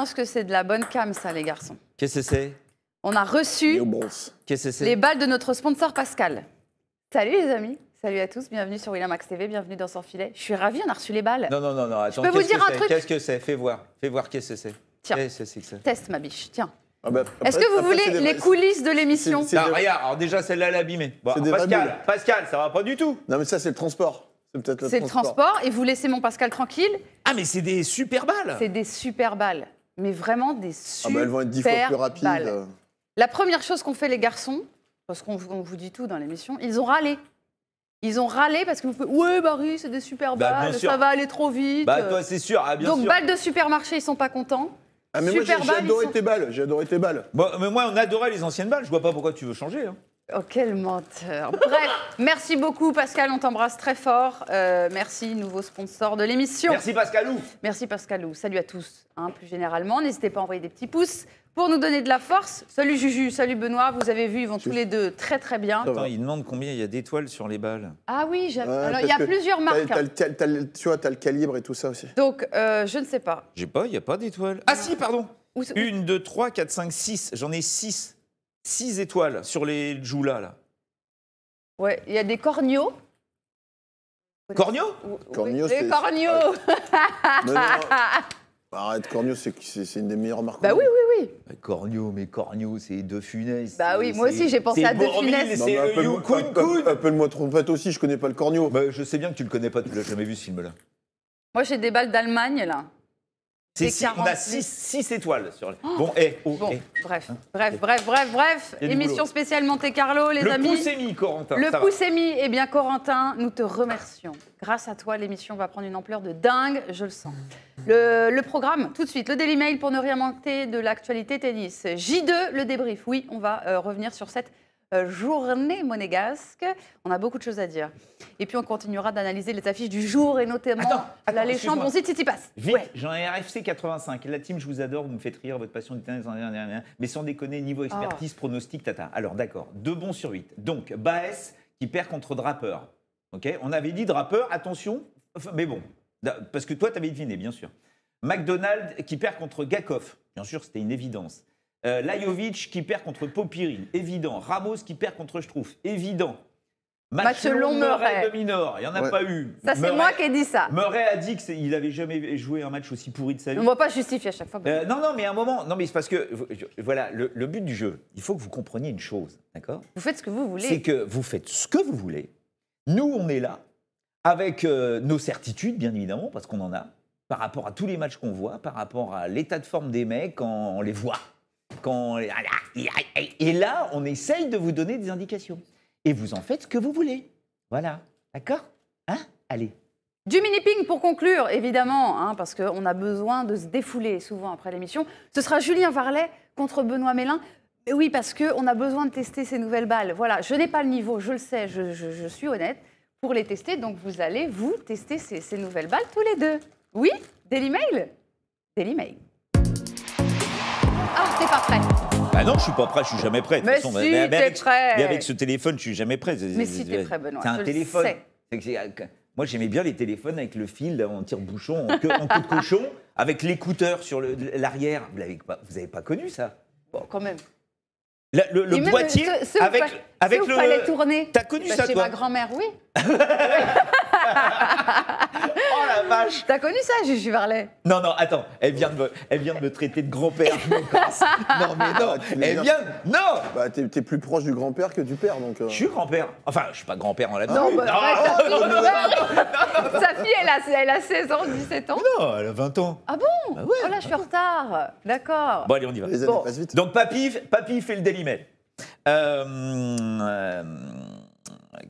pense que c'est de la bonne cam, ça, les garçons. Qu'est-ce que c'est On a reçu les balles de notre sponsor Pascal. Salut les amis. Salut à tous, bienvenue sur Max TV, bienvenue dans son Filet. Je suis ravie, on a reçu les balles. Non, non, non, non. attends, Je vous dire que un truc Qu'est-ce que c'est Fais voir, fais voir qu'est-ce que c'est. Tiens. Teste ma biche, tiens. Ah bah, Est-ce que vous voulez les coulisses de l'émission regarde, alors déjà celle-là, elle est abîmée. Pascal, Pascal, ça va pas du tout. Non, mais ça, c'est le transport. C'est peut-être C'est le transport et vous laissez mon Pascal tranquille. Ah, mais c'est des super balles C'est des super balles mais vraiment des super ah bah, elles vont être dix fois plus rapides. La première chose qu'ont fait les garçons, parce qu'on vous dit tout dans l'émission, ils ont râlé. Ils ont râlé parce qu'ils ont fait « Ouais, Barry, c'est des super bah, balles, ça va aller trop vite. Bah, toi, c'est sûr. Ah, Donc, balles de supermarché, ils sont pas contents. Ah, mais moi, j'ai adoré, tes balles. J'ai adoré tes balles. mais moi, on adorait les anciennes balles. Je vois pas pourquoi tu veux changer. Hein. Oh, quel menteur. Bref, merci beaucoup, Pascal. On t'embrasse très fort. Euh, merci, nouveau sponsor de l'émission. Merci, Pascalou. Merci, Pascalou. Salut à tous. Hein, plus généralement, n'hésitez pas à envoyer des petits pouces pour nous donner de la force. Salut, Juju. Salut, Benoît. Vous avez vu, ils vont tous les deux très, très bien. Attends, il demande combien il y a d'étoiles sur les balles. Ah oui, Alors, il y a plusieurs marques. tu vois, tu as le calibre et tout ça aussi. Donc, euh, je ne sais pas. J'ai pas, il n'y a pas d'étoiles. Ah, si, pardon. Une, deux, trois, quatre, cinq, six. J'en ai six. 6 étoiles sur les Joula, là. Ouais, il y a des corneaux. Corneaux c'est... Les corneaux ah, bah, Arrête, Corneau, c'est une des meilleures marques. Bah oui, oui, oui. Bah, mais Corneau, c'est De Funès. Bah oui, moi aussi, j'ai pensé à De Funès. C'est Appelle-moi Appelle, moi trompette aussi, je connais pas le Corneau. Bah, je sais bien que tu le connais pas, tu l'as jamais vu ce film-là. Moi, j'ai des balles d'Allemagne, là on a 6 étoiles sur les. Oh. bon, et eh, oh, eh. hein eh. Bref, bref, bref, bref, bref. Émission spéciale Monte Carlo, les amis. Le pouce est mis, Corentin. Le pouce est mis. Eh bien, Corentin, nous te remercions. Grâce à toi, l'émission va prendre une ampleur de dingue, je le sens. Le, programme, tout de suite, le Daily Mail pour ne rien manquer de l'actualité tennis. J2, le débrief. Oui, on va euh, revenir sur cette euh, journée monégasque. On a beaucoup de choses à dire. Et puis on continuera d'analyser les affiches du jour et notamment l'alléchant bon site City Pass. Vite, j'en ai RFC 85. La team, je vous adore, vous me faites rire, votre passion du tennis, mais sans déconner, niveau ah. expertise, pronostic, tata. Alors d'accord, deux bons sur huit. Donc, Baez qui perd contre Draper. Ok, on avait dit Draper, attention, mais bon, parce que toi, tu avais deviné, bien sûr. McDonald qui perd contre Gakov. Bien sûr, c'était une évidence. Euh, Lajovic qui perd contre Popirine, évident. Ramos qui perd contre Strouf, évident. match Murray il n'y en a pas eu. Ça, c'est moi qui ai dit ça. Murray a dit qu'il n'avait jamais joué un match aussi pourri de sa vie. On ne va pas justifier à chaque fois. Euh, non, non, mais un moment, non, mais c'est parce que, voilà, le, but du jeu, il faut que vous compreniez une chose, d'accord Vous faites ce que vous voulez. C'est que vous faites ce que vous voulez. Nous, on est là, avec euh, nos certitudes, bien évidemment, parce qu'on en a, par rapport à tous les matchs qu'on voit, par rapport à l'état de forme des mecs, quand on les voit. Et là, on essaye de vous donner des indications. Et vous en faites ce que vous voulez. Voilà. D'accord Hein Allez. Du mini-ping pour conclure, évidemment, hein, parce qu'on a besoin de se défouler souvent après l'émission. Ce sera Julien Varlet contre Benoît Mélin. oui, parce qu'on a besoin de tester ces nouvelles balles. Voilà, je n'ai pas le niveau, je le sais, je, suis honnête, pour les tester. Donc vous allez, vous, tester ces, ces nouvelles balles tous les deux. Oui Daily Mail Daily Mail. Ah, t'es pas prêt. Bah non, je suis pas prêt, je suis jamais prêt. Mais avec, prêt. mais avec ce téléphone, je suis jamais prêt. Mais si, t'es prêt, Benoît, C'est un téléphone. Euh, moi, j'aimais bien les téléphones avec le fil en tire-bouchon, en, queue- de cochon, avec l'écouteur sur l'arrière. Vous pas, avez pas connu ça Bon, quand même. Le, boîtier avec, avec le. Tu as T'as connu ça, bah, ça, Chez ma grand-mère, oui. oh la vache T'as connu ça, Juju Varlet Non, non, attends, elle vient de me, elle vient de me traiter de grand-père. non, mais non, ah, elle vient... Non Bah, t'es es plus proche du grand-père que du père, donc... Euh. Je suis grand-père. Enfin, je suis pas grand-père en la Non, Sa fille, elle a, elle a 16 ans, 17 ans. Non, elle a 20 ans. Ah bon bah Oui. Oh là, je suis en retard. D'accord. Bon, allez, on y va. Donc, papy, papy fait le Daily Mail. euh, euh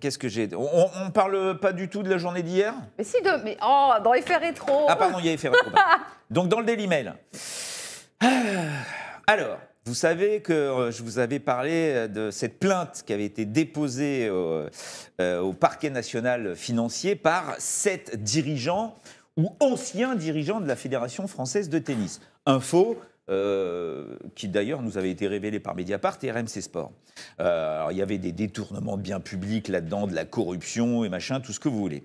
Qu'est-ce que j'ai on, on, parle pas du tout de la journée d'hier Mais si, de, mais oh, dans l'effet Rétro Ah pardon, il y a Effet Rétro. Donc dans le Daily Mail. Alors, vous savez que euh, je vous avais parlé euh, de cette plainte qui avait été déposée au, euh, au parquet national financier par sept dirigeants ou anciens dirigeants de la Fédération française de tennis. Info, euh, qui d'ailleurs nous avait été révélé par Mediapart et RMC Sport. Euh, alors il y avait des détournements de biens publics là-dedans, de la corruption et machin, tout ce que vous voulez.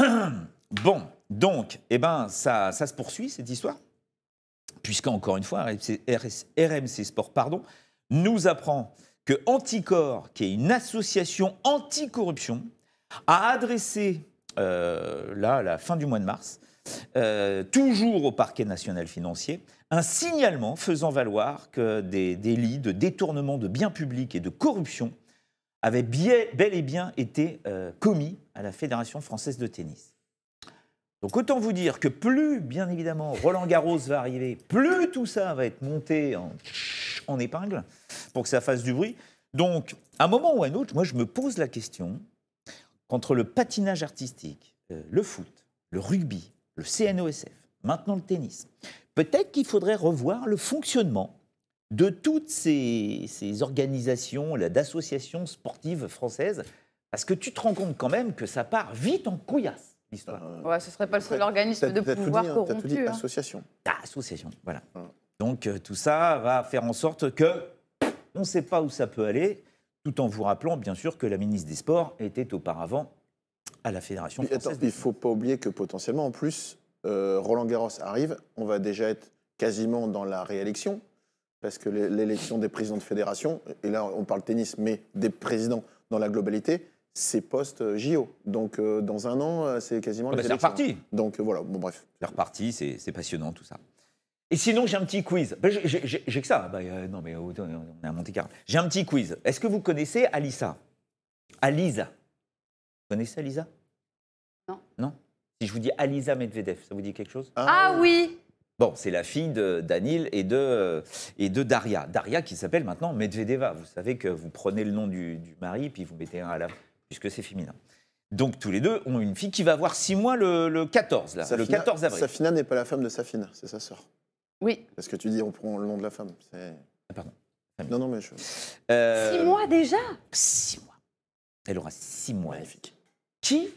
bon, donc, eh ben, ça, se poursuit cette histoire, puisqu'encore une fois, RMC, Sport pardon, nous apprend que Anticor, qui est une association anticorruption, a adressé, euh, là, à la fin du mois de mars, toujours au parquet national financier, un signalement faisant valoir que des délits de détournement de biens publics et de corruption avaient bel et bien été euh, commis à la Fédération française de tennis. Donc autant vous dire que plus, bien évidemment, Roland Garros va arriver, plus tout ça va être monté en, épingle pour que ça fasse du bruit. Donc, à un moment ou à un autre, moi, je me pose la question qu'entre le patinage artistique, euh, le foot, le rugby, le CNOSF, maintenant le tennis, Peut-être qu'il faudrait revoir le fonctionnement de toutes ces, ces organisations, d'associations sportives françaises, parce que tu te rends compte quand même que ça part vite en couillasse. L'histoire. Euh, ouais, ce serait pas le seul organisme de pouvoir dit, hein, Dit, hein. association. association, voilà. Hein. Donc euh, tout ça va faire en sorte que on ne sait pas où ça peut aller, tout en vous rappelant bien sûr que la ministre des Sports était auparavant à la Fédération française. il ne faut pas oublier que potentiellement, en plus, euh, Roland Garros arrive, on va déjà être quasiment dans la réélection, parce que l'élection des présidents de fédération, et là on parle tennis, mais des présidents dans la globalité, c'est post-JO. Donc euh, dans un an, euh, c'est quasiment ah bah C'est reparti. Donc voilà, bon bref. C'est reparti, c'est passionnant tout ça. Et sinon, j'ai un petit quiz. Bah, j'ai que ça. Bah, non, mais on est à Monte-Carlo. J'ai un petit quiz. Est-ce que vous connaissez Alissa Alisa Vous connaissez Alisa Non. Non si je vous dis Alisa Medvedev, ça vous dit quelque chose ah, ah oui Bon, c'est la fille de Danil et de, euh, et de Daria. Daria qui s'appelle maintenant Medvedeva. Vous savez que vous prenez le nom du, du mari, puis vous mettez un à la... puisque c'est féminin. Donc tous les deux ont une fille qui va avoir six mois le, 14, là, le 14 avril. Safina n'est pas la femme de Safina, c'est sa sœur. Oui. Parce que tu dis on prend le nom de la femme. Ah, pardon. Non, non, mais je... Euh, six mois déjà Six mois. Elle aura six mois. Magnifique. Qui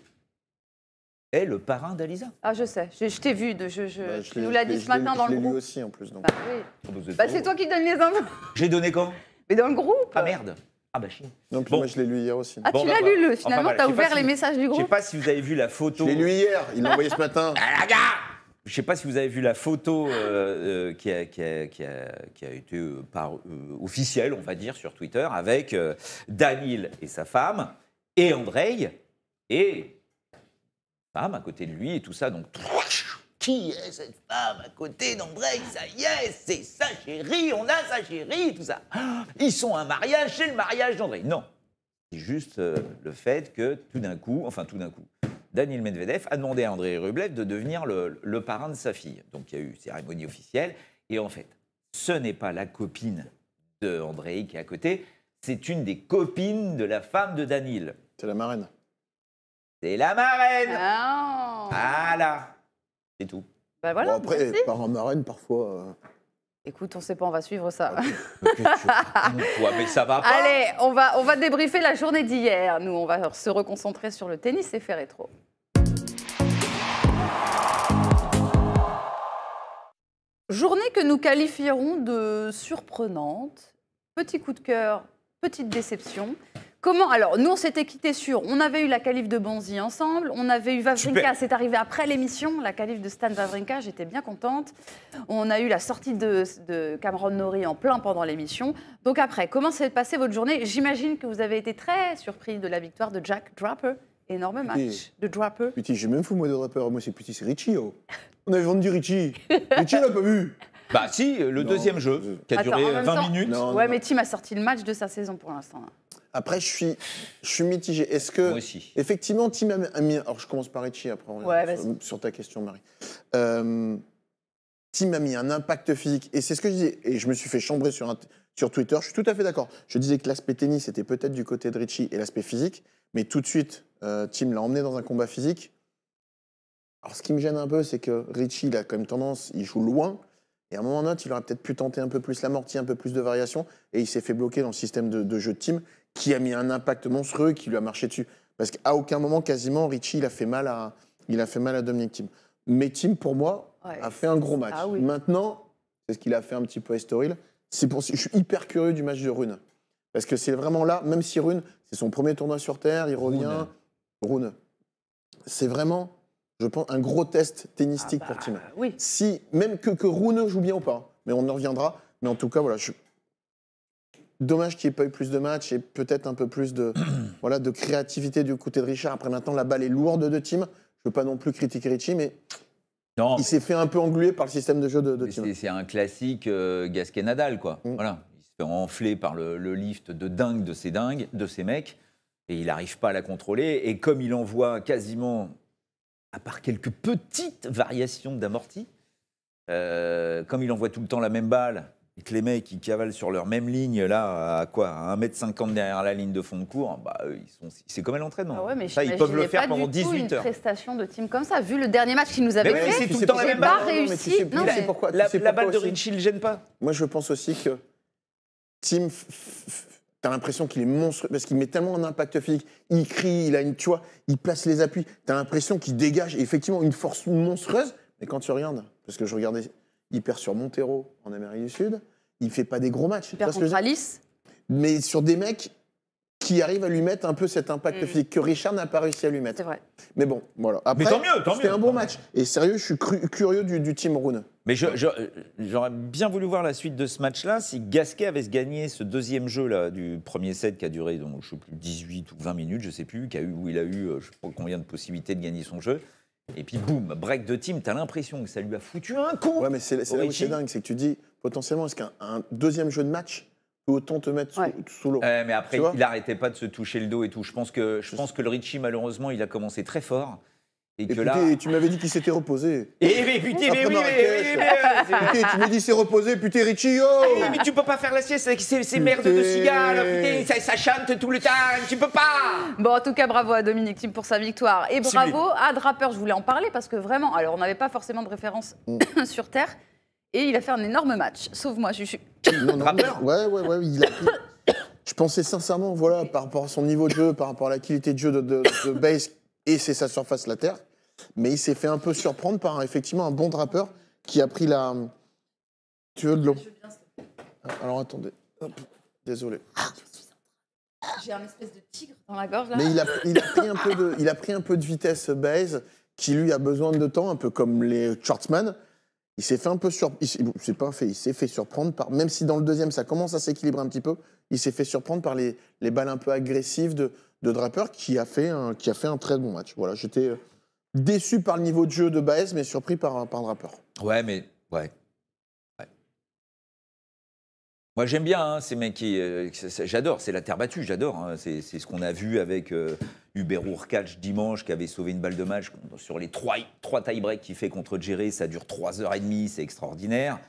est le parrain d'Alisa. Ah, je sais, je, t'ai vu, je, bah, tu nous l'as dit ce matin dans le groupe. Je l'ai aussi en plus. Donc. Bah, ah, bah, bah c'est toi qui donnes les infos. J'ai donné quand Mais dans le groupe. Ah merde. Ah bah chine. Non, moi je l'ai lu hier aussi. Ah, tu l'as lu, le, finalement, Tu as ouvert les messages du groupe. Je sais pas si vous avez vu la photo. Je l'ai lu hier, il l'a envoyé ce matin. Ah, je ne sais pas si vous avez vu la photo euh, euh, qui, a, été euh, officielle, on va dire, sur Twitter, avec Daniel et sa femme, et Andrei, et à côté de lui et tout ça. Donc, qui est cette femme à côté d'André Ça y est, c'est sa chérie, on a sa chérie, tout ça. Ils sont un mariage, c'est le mariage d'André. Non, c'est juste euh, le fait que tout d'un coup, enfin tout d'un coup, Daniel Medvedev a demandé à André Rublev de devenir le, parrain de sa fille. Donc il y a eu cérémonie officielle. Et en fait, ce n'est pas la copine d'André qui est à côté, c'est une des copines de la femme de Daniel. C'est la marraine. C'est la marraine. Ah Voilà. C'est tout. Bah voilà, après, par parents marraine, parfois. Euh, Écoute, on ne sait pas, on va suivre ça. mais ça va pas. Allez, on va, on va débriefer la journée d'hier. Nous, on va se reconcentrer sur le tennis et faire rétro. Journée que nous qualifierons de surprenante. Petit coup de cœur, petite déception. Comment Alors, nous, on s'était quitté sur. On avait eu la calife de Bonzi ensemble. On avait eu Vavrinka. C'est arrivé après l'émission, la calife de Stan Vavrinka. J'étais bien contente. On a eu la sortie de, de Cameron Nori en plein pendant l'émission. Donc, après, comment s'est passée votre journée J'imagine que vous avez été très surpris de la victoire de Jack Draper. Énorme match de Draper. Petit, j'ai même fou, moi, de Draper. Moi, c'est Petit, c'est Richie. Oh. On avait vendu Richie. Richie, l'a pas vu. Bah, si, le deuxième jeu, qui a duré 20 minutes. ouais, mais Tim a sorti le match de sa saison pour l'instant. Hein. Après, je suis, je suis mitigé. Est-ce que. Effectivement, Tim a mis... Alors, je commence par Richie après. sur, ta question, Marie. Euh, Tim a mis un impact physique. Et c'est ce que je disais. Et je me suis fait chambrer sur, sur Twitter. Je suis tout à fait d'accord. Je disais que l'aspect tennis était peut-être du côté de Richie et l'aspect physique. Mais tout de suite, euh, Tim l'a emmené dans un combat physique. Alors, ce qui me gêne un peu, c'est que Richie, il a quand même tendance, il joue loin. Et à un moment donné, il aurait peut-être pu tenter un peu plus l'amorti, un peu plus de variation, et il s'est fait bloquer dans le système de, jeu de team qui a mis un impact monstrueux, qui lui a marché dessus. Parce qu'à aucun moment, quasiment, Richie, il a fait mal à, il a fait mal à Dominic Team. Mais Team, pour moi, a fait un gros match. Ah Maintenant, c'est ce qu'il a fait un petit peu à Estoril. Pour... Je suis hyper curieux du match de Rune. Parce que c'est vraiment là, même si Rune, c'est son premier tournoi sur Terre, il revient. Rune. C'est vraiment je pense, un gros test tennistique ah pour bah, Tim. Oui. Si, même que, que Rune joue bien ou pas, hein, mais on en reviendra. Mais en tout cas, voilà, je... dommage qu'il n'y ait pas eu plus de matchs et peut-être un peu plus de, voilà, de créativité du côté de Richard. Après, maintenant, la balle est lourde de Tim. Je ne veux pas non plus critiquer Richie, mais non, il s'est fait un peu engluer par le système de jeu de, de Tim. C'est un classique euh, Gasquet-Nadal, quoi. Mm. Voilà. Il se fait enfler par le, le, lift de dingue de ces dingues, de ces mecs, et il n'arrive pas à la contrôler. Et comme il envoie quasiment à part quelques petites variations d'amorti, euh, comme il envoie tout le temps la même balle, et que les mecs qui cavalent sur leur même ligne, là, à quoi à 1m50 derrière la ligne de fond de cours, bah, c'est comme à l'entraînement. Ah ça, ils peuvent le faire pendant 18 heures. une prestation de team comme ça, vu le dernier match qu'ils nous avaient mais fait. C'est tout le temps Non, mais tu sais, c'est la, pourquoi la, balle de Richie ne gêne pas. Moi, je pense aussi que team T'as l'impression qu'il est monstrueux parce qu'il met tellement un impact physique. Il crie, il a une, tu vois, il place les appuis. T'as l'impression qu'il dégage effectivement une force monstrueuse. Mais quand tu regardes, parce que je regardais, il perd sur Montero en Amérique du Sud. Il fait pas des gros matchs. Il perd contre Alice. Mais sur des mecs qui arrivent à lui mettre un peu cet impact mm. physique que Richard n'a pas réussi à lui mettre. C'est vrai. Mais bon, voilà. mais tant mieux, tant mieux. C'était un bon match. Et sérieux, je suis curieux du, du team Rune. Mais j'aurais bien voulu voir la suite de ce match-là. Si Gasquet avait gagné ce deuxième jeu là, du premier set qui a duré donc, je sais plus, 18 ou 20 minutes, je ne sais plus, qui a eu, où il a eu euh, je sais pas combien de possibilités de gagner son jeu. Et puis boum, break de team, t'as l'impression que ça lui a foutu un coup. Ouais, mais c'est là où c'est dingue, c'est que tu dis potentiellement, est-ce qu'un deuxième jeu de match peut autant te mettre sous, l'eau euh, Mais après, il n'arrêtait pas de se toucher le dos et tout. Je pense que, je pense que le Richie, malheureusement, il a commencé très fort. Et, tu m'avais dit qu'il s'était reposé. Et, tu m'as dit s'est reposé, putain, Richie, ah, Mais tu peux pas faire la sieste avec ces, merdes de cigales, putain, ça, chante tout le temps, tu peux pas Bon, en tout cas, bravo à Dominique Tim pour sa victoire. Et bravo à Draper, je voulais en parler parce que vraiment, alors on n'avait pas forcément de référence mm. sur Terre, et il a fait un énorme match. Sauve-moi, je suis. ouais, ouais, ouais, il a... Je pensais sincèrement, voilà, par rapport à son niveau de jeu, par rapport à la qualité de jeu de base et c'est sa surface la Terre, mais il s'est fait un peu surprendre par effectivement un bon drapeur qui a pris la. Tu veux de l'eau ah, Alors attendez. Désolé. Ah, J'ai un espèce de tigre dans la gorge Mais il a, pris, un peu de, il a pris un peu de vitesse base qui lui a besoin de temps, un peu comme les Schwartzman. Il s'est fait un peu sur, C'est pas fait, il s'est fait surprendre par, même si dans le deuxième ça commence à s'équilibrer un petit peu, il s'est fait surprendre par les, balles un peu agressives de, de qui a fait qui a fait un très bon match. Voilà, j'étais euh, déçu par le niveau de jeu de Baez, mais surpris par, par un rappeur. Ouais, mais ouais. Moi, j'aime bien c'est hein, ces mecs qui. Euh, j'adore, c'est la terre battue, j'adore. Hein. c'est ce qu'on a vu avec euh, Hubert dimanche, qui avait sauvé une balle de match sur les trois, trois tie-break qu'il fait contre Jerry. Ça dure trois heures et demie, c'est extraordinaire.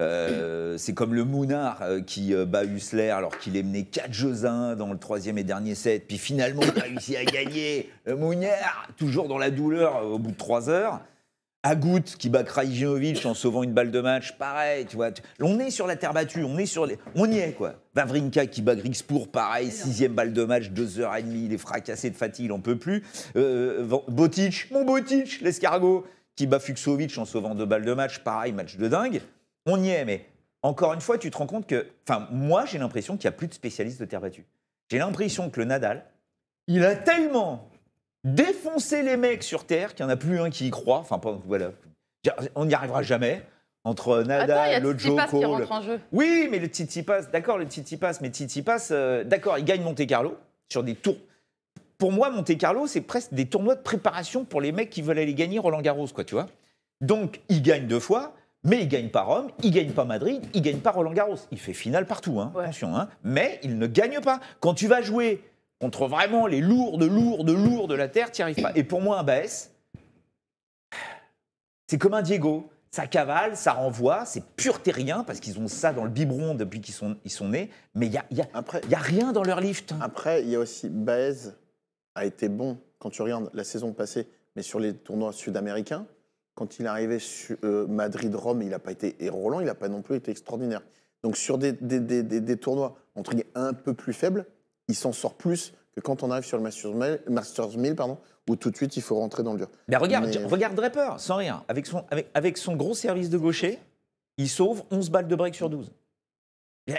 Euh, c'est comme le Mounard euh, qui euh, bat Hussler alors qu'il est mené 4 jeux 1 dans le troisième et dernier set, puis finalement il réussit à gagner. Le Mounard, toujours dans la douleur au bout de 3 heures. Agout qui bat Krajinovic en sauvant une balle de match, pareil, tu vois. On est sur la terre battue, on est sur les... On y est, quoi. Vavrinka qui bat Grigspour, pareil, sixième balle de match, 2 heures et demie, il est fracassé de fatigue, il en peut plus. Botich mon Botich l'escargot, qui bat Fuxovic en sauvant deux balles de match, pareil, match de dingue on y est, mais encore une fois, tu te rends compte que. Enfin, moi, j'ai l'impression qu'il n'y a plus de spécialistes de terre battue. J'ai l'impression que le Nadal, il a tellement défoncé les mecs sur terre qu'il n'y en a plus un qui y croit. Enfin, voilà. On n'y arrivera jamais. Entre Nadal, le Joko. Le... En jeu. Oui, mais le Titi passe. d'accord, le Titi passe, mais Titi euh, d'accord, il gagne Monte-Carlo sur des tours. Pour moi, Monte-Carlo, c'est presque des tournois de préparation pour les mecs qui veulent aller gagner Roland-Garros, quoi, tu vois. Donc, il gagne deux fois. Mais il gagne pas Rome, il gagne pas Madrid, il gagne pas Roland Garros. Il fait finale partout, hein, hein. mais il ne gagne pas. Quand tu vas jouer contre vraiment les lourds de lourds de lourds de la terre, tu n'y arrives pas. Et pour moi, un Baez, c'est comme un Diego. Ça cavale, ça renvoie, c'est pur terrien parce qu'ils ont ça dans le biberon depuis qu'ils sont, sont nés. Mais il n'y a rien dans leur lift. Hein. Après, il y a aussi Baez a été bon quand tu regardes la saison passée, mais sur les tournois sud-américains quand il est sur euh, Madrid-Rome, il n'a pas été. Et Roland, il n'a pas non plus été extraordinaire. Donc sur des, des, des, des tournois un peu plus faibles, il s'en sort plus que quand on arrive sur le Masters 1000, Masters 1000 pardon, où tout de suite il faut rentrer dans le dur. regarde, Draper, sans rien, avec son, avec, avec son gros service de gaucher, il sauve 11 balles de break sur 12.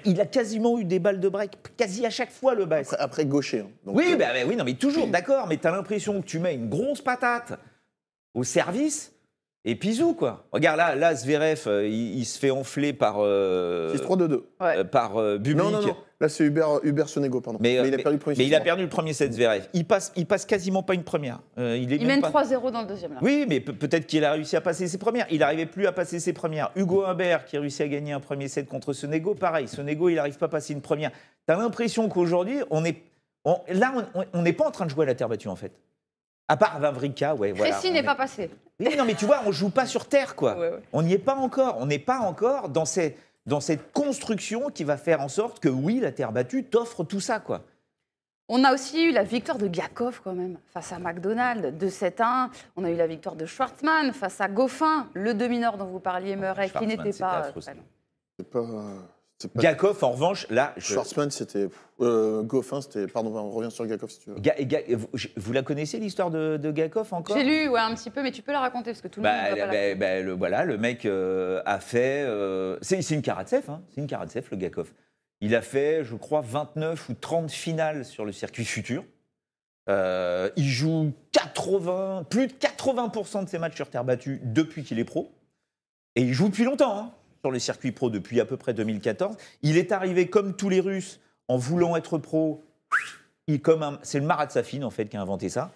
Il a quasiment eu des balles de break, quasi à chaque fois le bass. Après, gaucher. Hein. oui, euh, bah, oui, non, mais toujours, d'accord, mais tu as l'impression que tu mets une grosse patate au service, et Pizou, quoi. Regarde là, là Zverev, euh, il, se fait enfler par. Euh, 6-3-2-2. Euh, par euh, Bublik. Non, non, non. Là, c'est Hubert, Sonego, pardon. Mais, il, a perdu le premier mais il a perdu le premier set, Zverev. Il passe, il passe quasiment pas une première. il, mène 3-0 dans le deuxième. Là. Oui, mais peut-être qu'il a réussi à passer ses premières. Il n'arrivait plus à passer ses premières. Hugo Humbert, qui a réussi à gagner un premier set contre Sonego, pareil. Sonego, il n'arrive pas à passer une première. T'as l'impression qu'aujourd'hui, on est. On, là, on n'est pas en train de jouer à la terre battue, en fait. À part Vavrika, ouais. Voilà, n'est pas passé. non, mais tu vois, on joue pas sur terre, quoi. On n'y est pas encore. On n'est pas encore dans, dans cette construction qui va faire en sorte que, oui, la terre battue t'offre tout ça, quoi. On a aussi eu la victoire de Gakov quand même face à McDonald's, de 7 1 On a eu la victoire de Schwartzmann face à Goffin, le demi-nord dont vous parliez, ah, Murray, qui n'était pas. C'est pas, Gakov, en revanche, là. Je... Schwarzman, c'était. Euh, Goffin, c'était. Pardon, on revient sur Gakov si tu veux. vous, la connaissez, l'histoire de, de encore J'ai lu, ouais, un petit peu, mais tu peux la raconter parce que tout le bah, monde. Bah, pas bah, voilà, le mec euh, a fait. Euh, c'est une Karatsev, hein, c'est une Karatsev, le Gakov. Il a fait, je crois, 29 ou 30 finales sur le circuit futur. il joue 80, plus de 80% de ses matchs sur terre battue depuis qu'il est pro. Et il joue depuis longtemps. Hein sur le circuit pro depuis à peu près 2014. Il est arrivé comme tous les Russes en voulant être pro. C'est le Marat Safin en fait qui a inventé ça.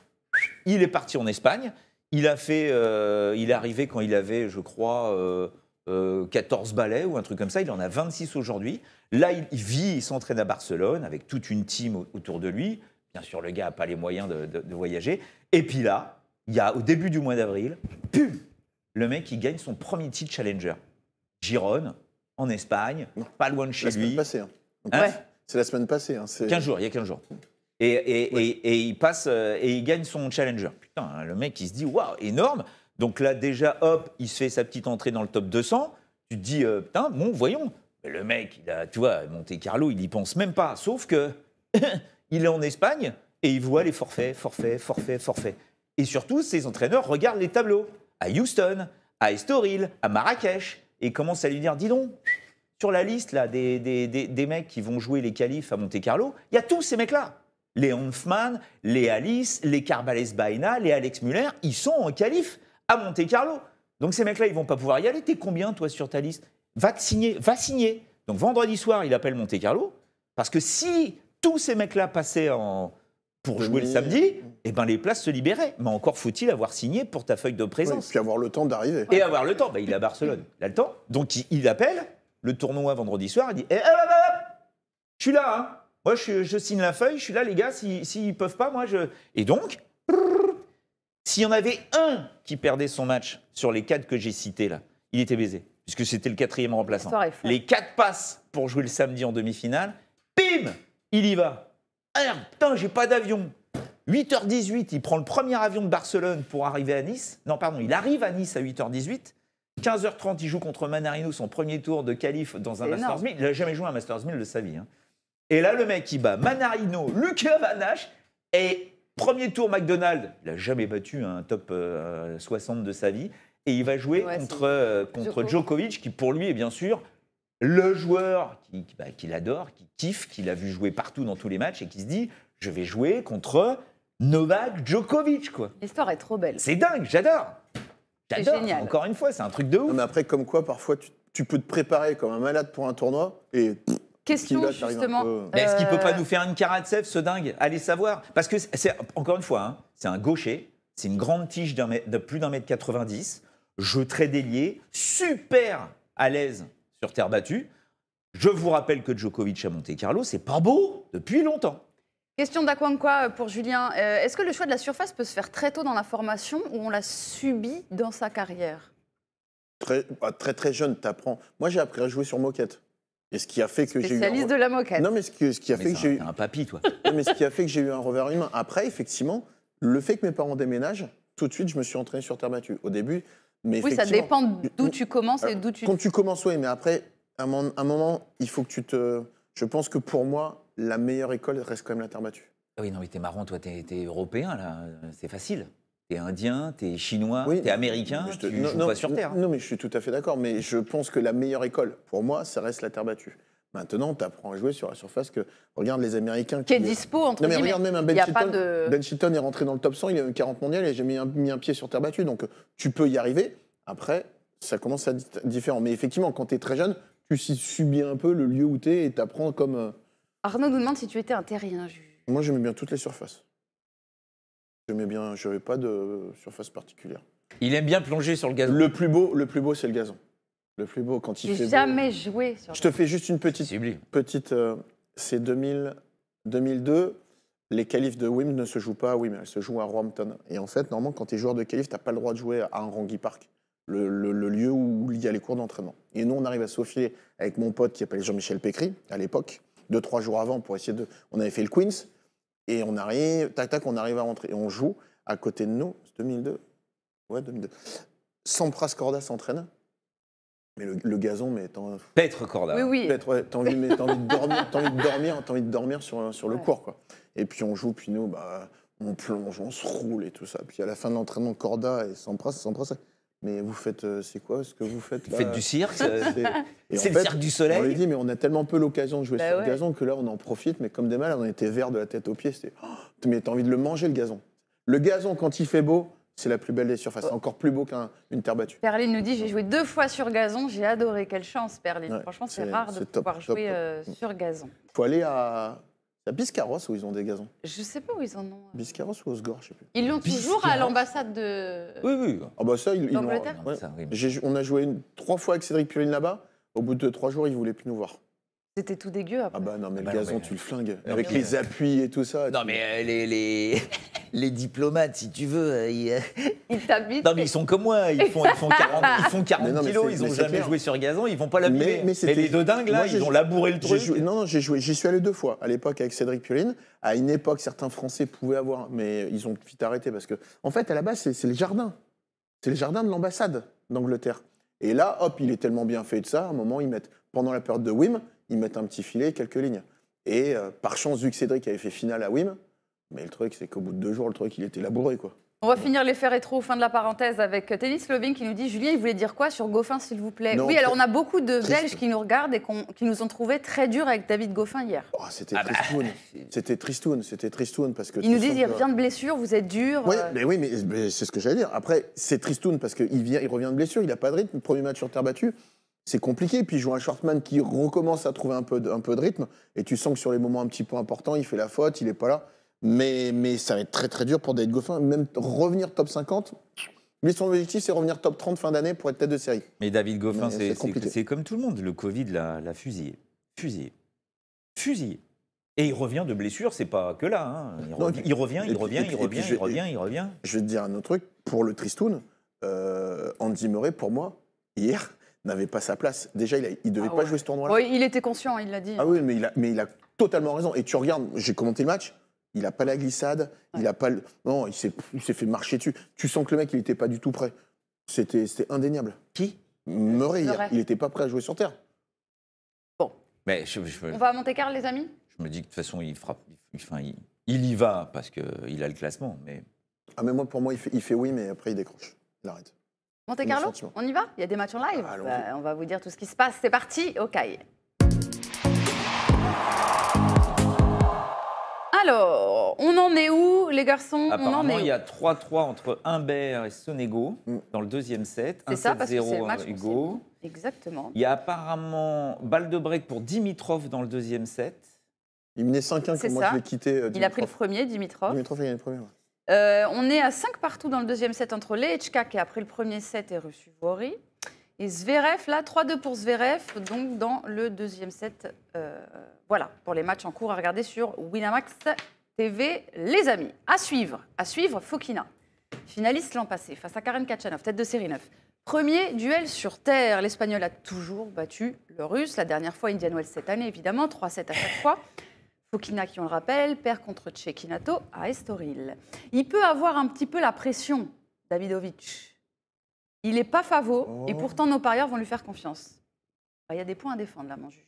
Il est parti en Espagne. Il a fait, euh, il est arrivé quand il avait, je crois, 14 euh, euh, balais ou un truc comme ça. Il en a 26 aujourd'hui. Là, il vit, il s'entraîne à Barcelone avec toute une team autour de lui. Bien sûr, le gars n'a pas les moyens de, voyager. Et puis là, il y a au début du mois d'avril, le mec, il gagne son premier titre challenger. Gironne, en Espagne, pas loin de chez la passée, hein. Hein C'est la semaine passée. 15 hein, jours, il y a 15 jours. Et, et, il passe euh, et il gagne son challenger. Putain, le mec, il se dit waouh, énorme. Donc là, déjà, hop, il se fait sa petite entrée dans le top 200. Tu te dis euh, putain, bon, voyons. le mec, il a, tu vois, Monte Carlo, il y pense même pas. Sauf que il est en Espagne et il voit les forfaits, forfaits, forfaits, forfaits. Et surtout, ses entraîneurs regardent les tableaux à Houston, à Estoril, à Marrakech et commence à lui dire dis donc, sur la liste là, des, des, mecs qui vont jouer les qualifs à Monte-Carlo, il y a tous ces mecs-là. Les Hanfman, les Alice, les Carbales Baena, les Alex Muller, ils sont en qualif à Monte-Carlo. Donc ces mecs-là, ils vont pas pouvoir y aller. T'es combien, toi, sur ta liste Va te signer, va signer. Donc vendredi soir, il appelle Monte-Carlo, parce que si tous ces mecs-là passaient en, pour bah jouer le samedi, et euh, eh ben les places se libéraient. Mais encore faut-il avoir signé pour ta feuille de présence. Oui, et avoir le temps d'arriver. Et avoir le temps. Bah, il est à Barcelone, il a le temps. Donc il, appelle le tournoi vendredi soir, il dit eh, Je suis là, hein. moi je, signe la feuille, je suis là les gars, s'ils si, ne peuvent pas, moi je... Et donc, s'il y en avait un qui perdait son match sur les quatre que j'ai cités là, il était baisé, puisque c'était le quatrième remplaçant. Les quatre passes pour jouer le samedi en demi-finale, bim, il y va. Ah putain, j'ai pas d'avion. 8h18, il prend le premier avion de Barcelone pour arriver à Nice. Non, pardon, il arrive à Nice à 8h18. 15h30, il joue contre Manarino son premier tour de qualif dans un Masters 1000. Il n'a jamais joué un Masters 1000 de sa vie. Hein. Et là, le mec, il bat Manarino, Lucas Vanache et premier tour McDonald's. Il n'a jamais battu un top 60 euh, de sa vie. Et il va jouer contre, euh, contre Djokovic, qui pour lui est bien sûr le joueur qui, qui bah, l'adore, qui kiffe, qui l'a vu jouer partout dans tous les matchs et qui se dit je vais jouer contre Novak Djokovic quoi. L'histoire est trop belle. C'est dingue, j'adore. J'adore. Encore une fois, c'est un truc de ouf. mais après comme quoi parfois tu, peux te préparer comme un malade pour un tournoi et Question justement. est-ce qu'il peut pas euh, nous faire une Karatsev ce dingue Allez savoir parce que c'est encore une fois hein, c'est un gaucher, c'est une grande tige de plus d'un mètre 90, jeu très délié, super à l'aise sur terre battue. Je vous rappelle que Djokovic à monte Carlo, c'est pas beau depuis longtemps. Question quoi euh, pour Julien. Euh, est-ce que le choix de la surface peut se faire très tôt dans la formation ou on l'a subi dans sa carrière très, bah, très, très jeune, t'apprends. Moi, j'ai appris à jouer sur moquette. Et ce qui a fait que j'ai eu. Spécialiste de la moquette. Non, mais ce qui, a fait que j'ai eu. un papy, toi. mais ce qui a fait que j'ai eu un revers humain. Après, effectivement, le fait que mes parents déménagent, tout de suite, je me suis entraîné sur terre battue. Au début, oui, ça dépend d'où tu commences et euh, d'où tu... Quand tu commences, oui, mais après, à un, moment, il faut que tu te... Je pense que pour moi, la meilleure école reste quand même la terre battue. Ah oui, non, mais t'es marrant, toi, t'es es européen, là, c'est facile. T'es indien, t'es chinois, t'es américain, te... tu pas sur Terre. Non, mais je suis tout à fait d'accord, mais je pense que la meilleure école, pour moi, ça reste la terre battue. Maintenant, tu apprends à jouer sur la surface que. Regarde les Américains. Qui, est dispo, entre mais regarde même un Ben Chilton. Ben Chilton est rentré dans le top 100, il a eu 40 mondial et j'ai mis un, pied sur terre battue. Donc, tu peux y arriver. Après, ça commence à être différent. Mais effectivement, quand tu es très jeune, tu subis un peu le lieu où tu es et tu apprends comme. Euh, Arnaud nous demande si tu étais un terrien. Moi, j'aimais bien toutes les surfaces. J'aimais bien, je n'avais pas de surface particulière. Il aime bien plonger sur le gazon. Le plus beau, le plus beau, c'est le gazon. Le beau quand il fait. jamais joué sur. Je te fais juste une petite. Petite. Euh, c'est 2002. Les qualifs de Wim ne se jouent pas à mais elles se jouent à Rompton. Et en fait, normalement, quand tu es joueur de qualif, tu n'as pas le droit de jouer à un Rangi Park, le, lieu où il y a les cours d'entraînement. Et nous, on arrive à Sofier avec mon pote qui s'appelle Jean-Michel Pécry, à l'époque, deux, trois jours avant, pour essayer de. On avait fait le Queens, et on arrive, tac, tac, on arrive à rentrer. Et on joue à côté de nous, 2002. Ouais, 2002. Sampras Corda s'entraîne mais le, gazon, mais peut être corda. Oui, oui. ouais, t'as envie, de dormir, envie de dormir, sur, sur le court cours, quoi. Et puis on joue, puis nous, bah, on plonge, on se roule et tout ça. Puis à la fin de l'entraînement, corda et s'embrasse, s'embrasse. Mais vous faites, euh, c'est quoi ce que vous faites là Vous faites du cirque C'est, c'est le cirque du soleil On lui dit, mais on a tellement peu l'occasion de jouer bah sur le gazon que là, on en profite, mais comme des malades, on était verts de la tête aux pieds. C'était, mais t'as envie de le manger le gazon. Le gazon, quand il fait beau, c'est la plus belle des surfaces. C'est encore plus beau qu'une terre battue. Perline nous dit j'ai joué deux fois sur gazon, j'ai adoré. Quelle chance, Perline. Franchement, c'est rare de pouvoir jouer euh, sur gazon. Il faut aller à, Biscarrosse Biscarros où ils ont des gazons. Je ne sais pas où ils en ont. Euh. Biscarrosse ou Osgore, je sais plus. Ils l'ont toujours à l'ambassade de. Oui, oui. Ah bah On a joué trois fois avec Cédric Purine là-bas. Au bout de trois jours, il voulait plus nous voir. C'était tout dégueu ah après. Ah bah non, mais ah le bah gazon, tu le flingues. Avec les appuis et tout ça. Non, mais euh, les, les, les, diplomates, si tu veux, euh, euh, ils, t'habitent. Non, mais ils sont comme moi. Ils font, ils font 40, ils font kilos, ils n'ont jamais joué sur gazon, ils vont pas l'habiller. Mais, mais, mais, les deux dingues, là, ils ont labouré le truc. non, non, j'ai joué. J'y suis allé deux fois. À l'époque, avec Cédric Pioline. À une époque, certains Français pouvaient avoir, mais ils ont vite arrêté parce que, en fait, à la base, c'est le jardin. C'est le jardin de l'ambassade d'Angleterre. Et là, hop, il est tellement bien fait de ça. À un moment, ils mettent, pendant la période de Wim, ils mettent un petit filet, quelques lignes. Et euh, par chance, vu que Cédric avait fait finale à Wim, mais le truc, c'est qu'au bout de deux jours, le truc, il était labouré, quoi. On va finir les rétro, fin de la parenthèse, avec euh, Tennis Loving qui nous dit Julien, il voulait dire quoi sur Goffin, s'il vous plaît Oui, alors on a beaucoup de Belges qui nous regardent et qui nous ont trouvé très durs avec David Goffin hier. Oh, c'était ah bah. tristoun. C'était tristoun, c'était tristoun parce que. Ils nous disent il revient de euh, blessure, vous êtes dur. Oui, mais, oui, mais, c'est ce que j'allais dire. Après, c'est tristoun parce qu'il il revient de blessure, il n'a pas de rythme, premier match sur terre battue c'est compliqué. Puis joue un shortman qui recommence à trouver un peu, de, peu de rythme. Et tu sens que sur les moments un petit peu importants, il fait la faute, il n'est pas là. Mais, mais ça va être très très dur pour David Goffin. Même revenir top 50, mais son objectif, c'est revenir top 30 fin d'année pour être tête de série. Mais David Goffin, c'est comme tout le monde. Le Covid l'a fusillé. Fusillé. Fusillé. Et il revient de blessure, c'est pas que là. Hein. Il, revient, il, revient, il revient, il revient, je, il revient, Je vais te dire un autre truc. Pour le Tristoun, euh, Andy Murray, pour moi, hier, n'avait pas sa place. Déjà, il ne devait ah pas jouer ce tournoi-là. il était conscient, il l'a dit. Ah oui, mais il, a, mais il a totalement raison. Et tu regardes, j'ai commenté le match, il a pas la glissade, il a pas Non, il s'est fait marcher dessus. Tu sens que le mec, il n'était pas du tout prêt. C'était indéniable. Qui Murray, il n'était pas prêt à jouer sur Terre. Bon. Mais je, On va à monte les amis Je me dis que de toute façon, il frappe. enfin, il, y va parce qu'il a le classement. Mais... Ah, mais moi, pour moi, il il fait oui, mais après, il décroche. Il arrête. Monte Carlo, on y va Il y a des matchs en live bah, bah, On va vous dire tout ce qui se passe. C'est parti, ok. Alors, on en est où, les garçons Apparemment, il y a 3-3 entre Humbert et Sonego mm. dans le deuxième set. C'est ça, ça, que que match match. Exactement. Il y a apparemment balle de break pour Dimitrov dans le deuxième set. Il menait 5-1 quand moi je l'ai quitté. Euh, il a pris le premier, Dimitrov. Dimitrov, a gagné le premier, euh, on est à 5 partout dans le deuxième set entre Lechka qui a pris le premier set et reçu Vori. Et Zverev, là, 3-2 pour Zverev, donc dans le deuxième set. Euh, voilà, pour les matchs en cours à regarder sur Winamax TV, les amis. À suivre, à suivre, Fokina, finaliste l'an passé face à Karen Kachanov, tête de série 9. Premier duel sur terre, l'Espagnol a toujours battu le Russe, la dernière fois Indian Wells cette année, évidemment, 3-7 à chaque fois. Fokina, qui on le rappelle, perd contre Chekinato à Estoril. Il peut avoir un petit peu la pression, Davidovic. Il n'est pas favo, et oh. pourtant nos parieurs vont lui faire confiance. Il y a des points à défendre là, mon juge.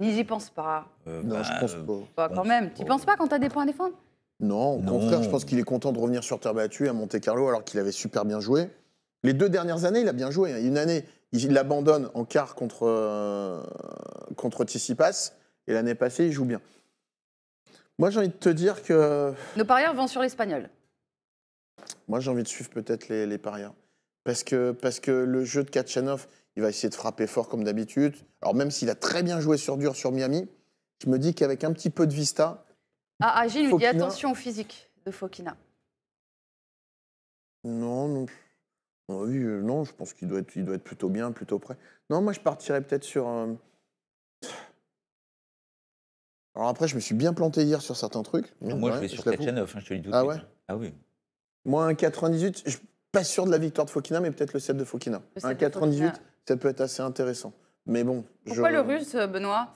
N'y pense pas. Euh, non, je bah, pense pas. Bah, quand même. Tu penses pas quand tu as des points à défendre Non, au contraire, je pense qu'il est content de revenir sur terre battue à Monte-Carlo alors qu'il avait super bien joué. Les deux dernières années, il a bien joué. Hein. Une année, il l'abandonne en quart contre, euh, contre Tissipas. Et l'année passée, il joue bien. Moi, j'ai envie de te dire que. Nos parieurs vont sur l'Espagnol. Moi, j'ai envie de suivre peut-être les, les, parieurs. Parce que, parce que le jeu de Kachanov, il va essayer de frapper fort comme d'habitude. Alors, même s'il a très bien joué sur dur sur Miami, je me dis qu'avec un petit peu de vista. Ah, Agile, il y a dit attention au physique de Fokina. Non, non. Oui, euh, non, je pense qu'il doit, être, il doit être plutôt bien, plutôt prêt. Non, moi, je partirais peut-être sur. Euh, alors après, je me suis bien planté hier sur certains trucs. moi, je vais sur Kachanov, hein, je te le dis tout ah, Ouais ah oui. Moi, un 98, je suis pas sûr de la victoire de Fokina, mais peut-être le 7 de Fokina. un 98, ça peut être assez intéressant. Mais bon. Pourquoi le russe, euh, Benoît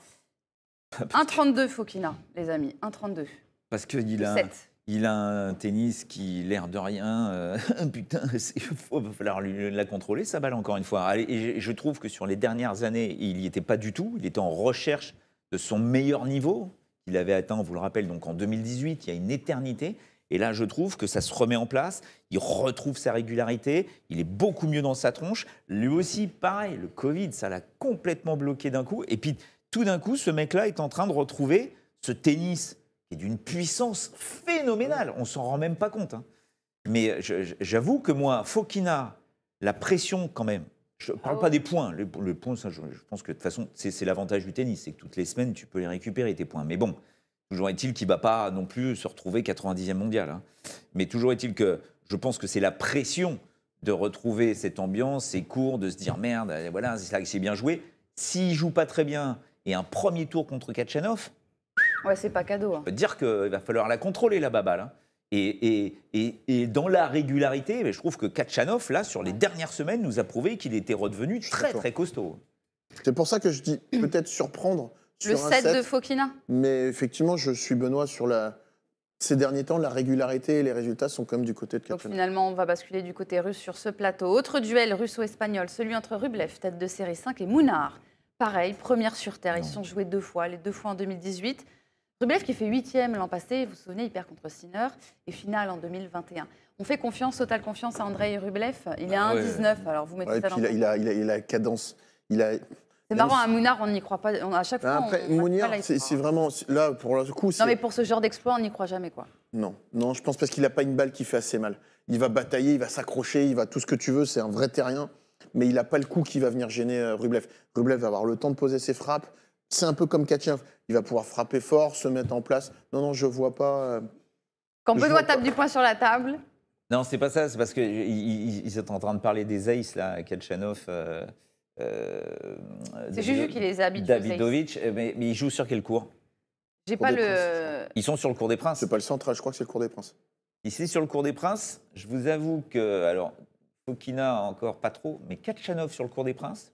ah, Un 32, Fokina, les amis, Un 32. Parce qu'il a, il a un tennis qui, l'air de rien, euh, putain, il va falloir la contrôler, Ça balle, encore une fois. Et je trouve que sur les dernières années, il n'y était pas du tout. Il était en recherche de son meilleur niveau qu'il avait atteint, vous le rappelle, donc en 2018, il y a une éternité. Et là, je trouve que ça se remet en place, il retrouve sa régularité, il est beaucoup mieux dans sa tronche. Lui aussi, pareil, le Covid, ça l'a complètement bloqué d'un coup. Et puis, tout d'un coup, ce mec-là est en train de retrouver ce tennis qui est d'une puissance phénoménale. On s'en rend même pas compte. Hein. Mais j'avoue que moi, Fokina, la pression quand même je ne ah parle pas des points. Le, point, ça, je, pense que de toute façon, c'est l'avantage du tennis, c'est que toutes les semaines, tu peux les récupérer, tes points. Mais bon, toujours est-il qu'il ne va pas non plus se retrouver 90e mondial. Hein. Mais toujours est-il que je pense que c'est la pression de retrouver cette ambiance, ces cours, de se dire merde, euh, voilà, c'est là qui s'est bien joué. S'il joue pas très bien et un premier tour contre Kachanov, ouais, c'est pas cadeau. Hein. Je dire qu'il va falloir la contrôler, la baba Hein. Et, et, et, dans la régularité, je trouve que Kachanov, là, sur les dernières semaines, nous a prouvé qu'il était redevenu très, très costaud. C'est pour ça que je dis peut-être surprendre sur Le un set, de Fokina. Mais effectivement, je suis Benoît sur la... Ces derniers temps, la régularité et les résultats sont quand même du côté de Kachanov. Donc finalement, on va basculer du côté russe sur ce plateau. Autre duel russo-espagnol, celui entre Rublev, tête de série 5, et Mounard. Pareil, première sur Terre. Ils sont joués deux fois, les deux fois en 2018. Rublev qui fait huitième l'an passé, vous vous souvenez, il perd contre Sinner et finale en 2021. On fait confiance, totale confiance à Andrei Rublev. Il est ah un 1,19. Alors vous mettez ça dans il a, il, a, il, il cadence. Il a, c'est marrant, à Mounard, on n'y croit pas. à chaque bah, fois, Après, Mounard, c'est vraiment. Là, pour le coup. Non, mais pour ce genre d'exploit, on n'y croit jamais, quoi. Non, non, je pense parce qu'il n'a pas une balle qui fait assez mal. Il va batailler, il va s'accrocher, il va tout ce que tu veux, c'est un vrai terrien. Mais il n'a pas le coup qui va venir gêner euh, Rublev. Rublev va avoir le temps de poser ses frappes c'est un peu comme Katchanov. Il va pouvoir frapper fort, se mettre en place. Non, non, je ne vois pas. Euh, Quand Benoît tape du poing sur la table. Non, c'est pas ça. C'est parce qu'ils sont en train de parler des Aïs, là, Kachanov. Euh, euh, c'est Juju qui les habite. Davidovic, euh, mais, ils jouent sur quel cours J'ai pas le. Ils sont sur le cours des princes. C'est pas le central, je crois que c'est le cours des princes. Ici, sur le cours des princes, je vous avoue que. Alors, Fokina encore pas trop, mais Katchanov sur le cours des princes,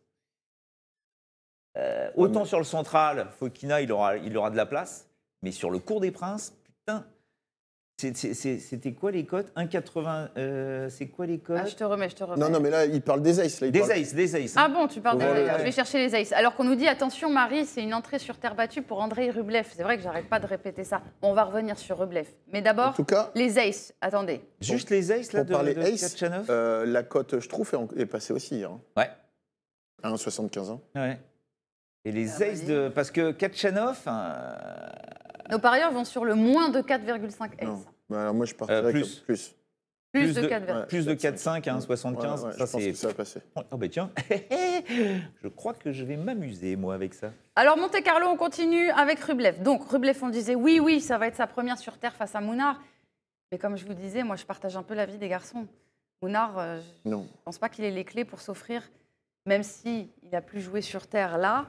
euh, autant sur le central, Fokina, il aura, il aura de la place. Mais sur le cours des princes, putain, c'était quoi les cotes 1,80. Euh, c'est quoi les cotes ah, Je te remets, je te remets. Non, non, mais là, il parle des aces. Là, des, aces des aces, Ah bon, tu parles des aces. Je vais chercher les aces. Alors qu'on nous dit, attention, Marie, c'est une entrée sur terre battue pour André Rublev. C'est vrai que j'arrête pas de répéter ça. On va revenir sur Rublev. Mais d'abord, les aces. Attendez. Juste les aces, là, de, euh, La cote, je trouve, est, passée aussi. hier. Hein. Ouais. 1,75 ans. Ouais. Et les ah, aces bah de. Parce que Katchanov. Euh, Nos parieurs vont sur le moins de 4,5 aces. Bah, alors moi, je partirais euh, plus. plus. de, 4,5 plus de 4,5, 5 hein, ça, je ça va passer. Oh, ben tiens, je crois que je vais m'amuser, moi, avec ça. Alors, Monte-Carlo, on continue avec Rublev. Donc, Rublev, on disait oui, oui, ça va être sa première sur Terre face à Mounard. Mais comme je vous disais, moi, je partage un peu l'avis des garçons. Mounard, euh, je ne pense pas qu'il ait les clés pour s'offrir, même s'il il n'a plus joué sur Terre là.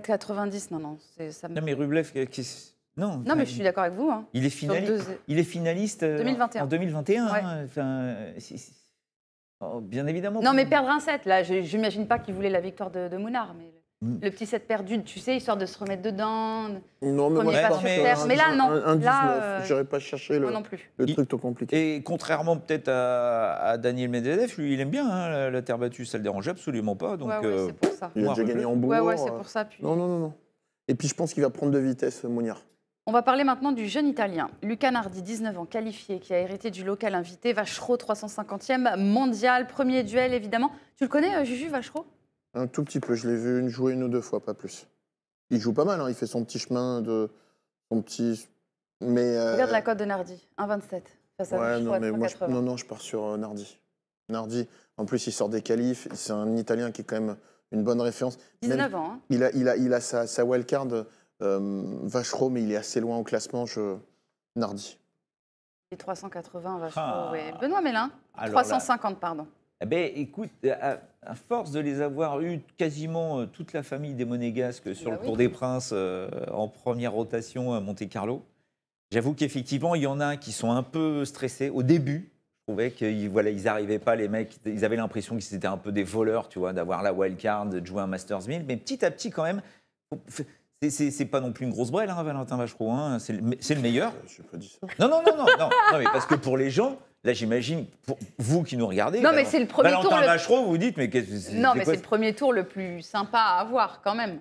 4,90, non, non. Ça Non, mais Rublev, euh, non, non, mais je suis d'accord avec vous. Hein. Il, est finaliste, il est finaliste 2021. en 2021. Hein, bien évidemment. Non, mais perdre un set, là, j'imagine pas qu'il voulait la victoire de, de Mounard. Mm. Le petit set perdu, tu sais, histoire de se remettre dedans. Non, mais, moi, je pas mais, là, non. Un, 19, là, euh, pas chercher le, truc trop compliqué. Et contrairement peut-être à, Daniel Medvedev, lui, il aime bien hein, la, terre battue, ça le dérange absolument pas. Donc, ouais, euh, c'est pour ça. Il a déjà gagné en Ouais, ouais, euh. c'est pour ça. Non, non, non, non. Et puis, je pense qu'il va prendre de vitesse, Mounir. On va parler maintenant du jeune Italien, Luca Nardi, 19 ans, qualifié, qui a hérité du local invité, Vachereau, 350e mondial, premier duel évidemment. Tu le connais, Juju Vachereau un tout petit peu. Je l'ai vu une, jouer une ou deux fois, pas plus. Il joue pas mal. Hein, il fait son petit chemin de son petit. Mais euh, regarde la cote de Nardi, 1,27. ouais, non, mais moi, je... non, non, je pars sur euh, Nardi. Nardi. En plus, il sort des qualifs. C'est un Italien qui est quand même une bonne référence. 19 ans. Hein. Il a, il a, il a sa, sa wildcard euh, Vachereau, mais il est assez loin au classement. Je... Nardi. Les 380 Vachereau. Benoît Mélin, 350, pardon. Eh ben, écoute, euh, à, force de les avoir eu quasiment euh, toute la famille des Monégasques sur le cours bah Tour des Princes euh, en première rotation à Monte-Carlo, j'avoue qu'effectivement, il y en a qui sont un peu stressés au début. Je trouvais qu'ils voilà, ils arrivaient pas, les mecs, ils avaient l'impression qu'ils étaient un peu des voleurs, tu vois, d'avoir la wildcard, de jouer un Masters 1000. Mais petit à petit, quand même, c'est pas non plus une grosse brêle, hein, Valentin Vachereau. Hein, c'est le, meilleur. Je pas dit ça. Non, non, non, non, non, parce que pour les gens, Là, j'imagine, vous qui nous regardez, non, mais c'est le premier tour le... vous dites, mais qu'est-ce que Non, mais c'est le premier tour le plus sympa à avoir, quand même.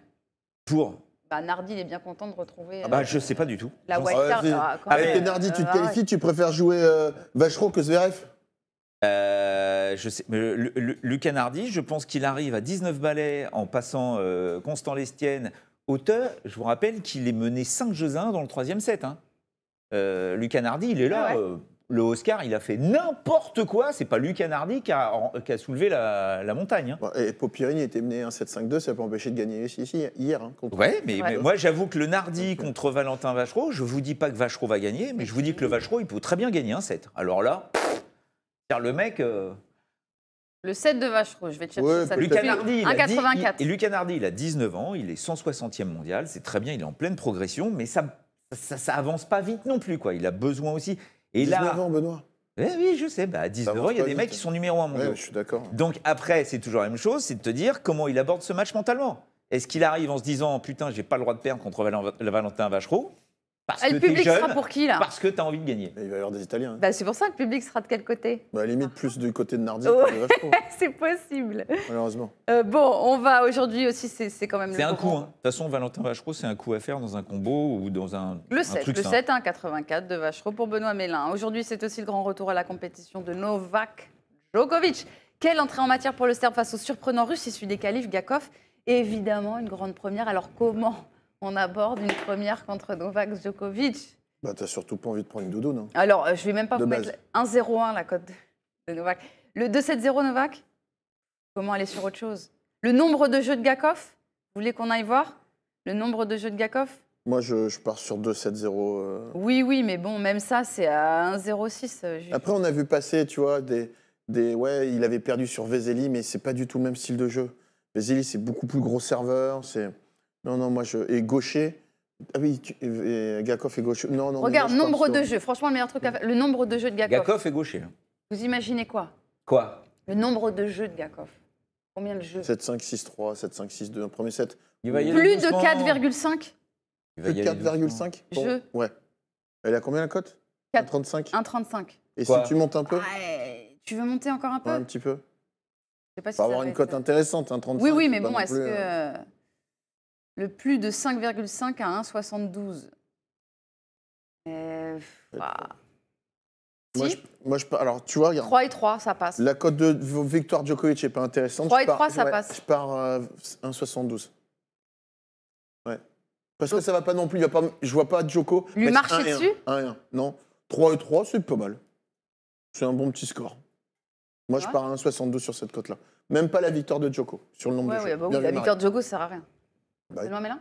Pour bah, Nardi, il est bien content de retrouver. Ah bah, euh, je sais pas du tout. La ah, avec Nardi, tu euh, te qualifies, tu préfères jouer euh, que Zverev euh, je sais, Lucas Nardi, je pense qu'il arrive à 19 balais en passant Constant Lestienne. Auteur, je vous rappelle qu'il est mené 5 jeux 1 dans le troisième set. Hein. Lucas Nardi, il est là. Ah le Oscar, il a fait n'importe quoi. C'est pas Luc Nardi qui a, soulevé la, montagne. Hein. Et Popirini était mené un 7 5 2 ça peut empêcher de gagner ici, ici hier. Hein, oui, mais, moi j'avoue que le Nardi euh, contre Valentin Vachereau, je vous dis pas que Vachereau va gagner, mais je vous dis que le Vachereau, il peut très bien gagner un 7. Alors là, car le mec. Euh, le 7 de Vachereau, je vais te chercher ça. Lucas Et il a 19 ans, il est 160e mondial, c'est très bien, il est en pleine progression, mais ça, ça, ça avance pas vite non plus. quoi. Il a besoin aussi. Et 19 ans, Benoît eh oui, je sais. à bah, 19 ans, il y a des mecs qui sont numéro 1 mondial. je suis d'accord. Donc après, c'est toujours la même chose, c'est de te dire comment il aborde ce match mentalement. Est-ce qu'il arrive en se disant putain, j'ai pas le droit de perdre contre Valentin Vacherot? Parce ah, que public sera pour qui là Parce que tu as envie de gagner. il va y avoir des Italiens. Hein. Bah, c'est pour ça que le public sera de quel côté bah, à limite plus du côté de Nardi. c'est possible. Malheureusement. Euh, bon, on va aujourd'hui aussi, c'est quand même. C'est un coup. Hein. De toute façon, Valentin Vachereau, c'est un coup à faire dans un combo ou dans un. Le un 7, truc, le 7, 84 hein, de Vachereau pour Benoît Mélin. Aujourd'hui, c'est aussi le grand retour à la compétition de Novak Djokovic. Quelle entrée en matière pour le Serbe face au surprenant russe issu des qualifs Gakov Évidemment, une grande première. Alors comment on aborde une première contre Novak Djokovic. Bah, t'as surtout pas envie de prendre une doudou, non Alors, euh, je vais même pas vous mettre 1-0-1 la cote de Novak. Le 2-7-0 Novak Comment aller sur autre chose Le nombre de jeux de Gakov Vous voulez qu'on aille voir Le nombre de jeux de Gakov moi, je, pars sur 2-7-0. Euh. Oui, oui, mais bon, même ça, c'est à 1-0-6. Euh, Après, on a vu passer, tu vois, des, des... Ouais, il avait perdu sur Vezeli, mais c'est pas du tout le même style de jeu. Vezeli, c'est beaucoup plus gros serveur, c'est... Non, non, moi, je. Et gaucher. Ah oui, tu... et est gaucher. Non, non, Regarde, nombre de jeux. Franchement, le meilleur truc à faire. Le nombre de jeux de Gakoff. Gakoff est gaucher. Hein. Vous imaginez quoi Quoi Le nombre de jeux de Gakoff. Combien de jeux 7-5-6-3, 7-5-6-2, un premier set. Plus de 4,5 Plus de 4,5 Jeux Ouais. Elle a combien la cote 1,35 1,35. Et si tu montes un peu ah, eh, Tu veux monter encore un peu Un petit peu. Je sais pas si ça va avoir une cote intéressante, 1,35. Oui, oui, mais bon, est-ce que. Euh, le plus de 5,5 à 1,72. Euh, moi, je, alors, tu vois, 3 et 3, ça passe. La cote de victoire Djokovic n'est pas intéressante. 3 et 3, ça passe. Je pars euh, 1,72. Ouais. Parce que ça va pas non plus. je ne pas, je vois pas Djoko. Lui marcher dessus Non. 3 et 3, c'est pas mal. C'est un bon petit score. Moi, je pars à 1,62 sur cette cote-là. Même pas la victoire de Djoko, sur le nombre de ouais, bah la victoire de Djoko, ça sert à rien. C'est bah, Benoît Mélin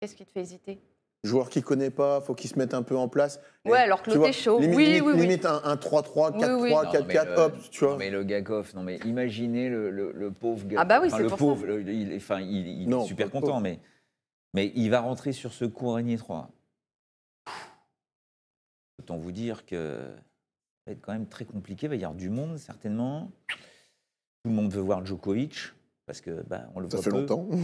Qu'est-ce qui te fait hésiter Joueur qui connaît pas, faut qu'il se mette un peu en place. Ouais, alors que l'autre est chaud. Limite, oui, oui, oui. limite un, 3-3, 4-3, 4-4, hop, tu vois. Non, mais le Gakov, non mais imaginez le, pauvre gars. Ah bah oui, c'est le pour pauvre, ça. Le, il, il, est super content, mais, mais il va rentrer sur ce coup en 3. Autant vous dire que ça va être quand même très compliqué. Il va y avoir du monde, certainement. Tout le monde veut voir Djokovic parce que ben, on le voit fait longtemps.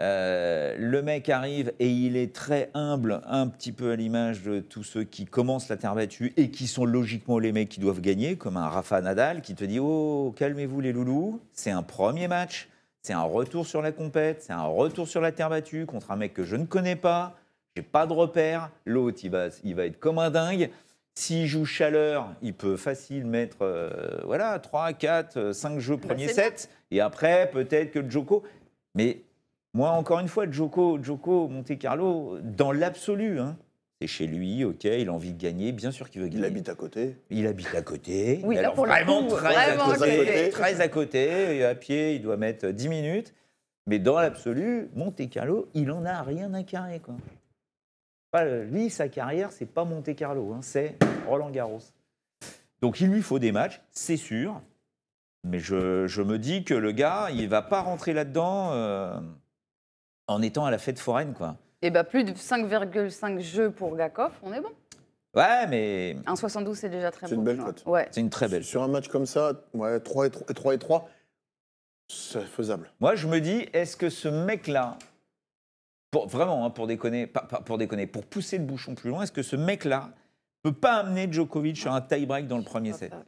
Euh, le mec arrive et il est très humble, un petit peu à l'image de tous ceux qui commencent la terre battue et qui sont logiquement les mecs qui doivent gagner, comme un Rafa Nadal qui te dit Oh, calmez-vous les loulous, c'est un premier match, c'est un retour sur la compète, c'est un retour sur la terre battue contre un mec que je ne connais pas, j'ai pas de repère, l'autre il va, il va être comme un dingue. S'il joue chaleur, il peut facile mettre euh, voilà, 3, 4, 5 jeux bah, premier set. Et après, peut-être que Djoko. Mais moi, encore une fois, Djoko, Djoko, Monte Carlo, dans l'absolu, hein, c'est chez lui, ok, il a envie de gagner, bien sûr qu'il veut gagner. Il habite à côté. Il habite à côté. Oui, là, pour vraiment, très, à côté, à très à côté. Et à pied, il doit mettre 10 minutes. Mais dans l'absolu, Monte Carlo, il en a rien à carrer. Quoi. Pas, lui, sa carrière, c'est pas Monte Carlo, hein, c'est Roland Garros. Donc il lui faut des matchs, c'est sûr. Mais je, me dis que le gars, il va pas rentrer là-dedans euh, en étant à la fête foraine, quoi. Et eh bien, bah, plus de 5,5 jeux pour Gakov, on est bon. Ouais, mais. 1,72, c'est déjà très bon. C'est une belle cote. C'est une très belle. Sur un match comme ça, ouais, 3 et 3, 3, 3 c'est faisable. Moi, je me dis, est-ce que ce mec-là, vraiment, hein, pour déconner, pour déconner, pour pousser le bouchon plus loin, est-ce que ce mec-là peut pas amener Djokovic sur un tie-break dans le premier set ah,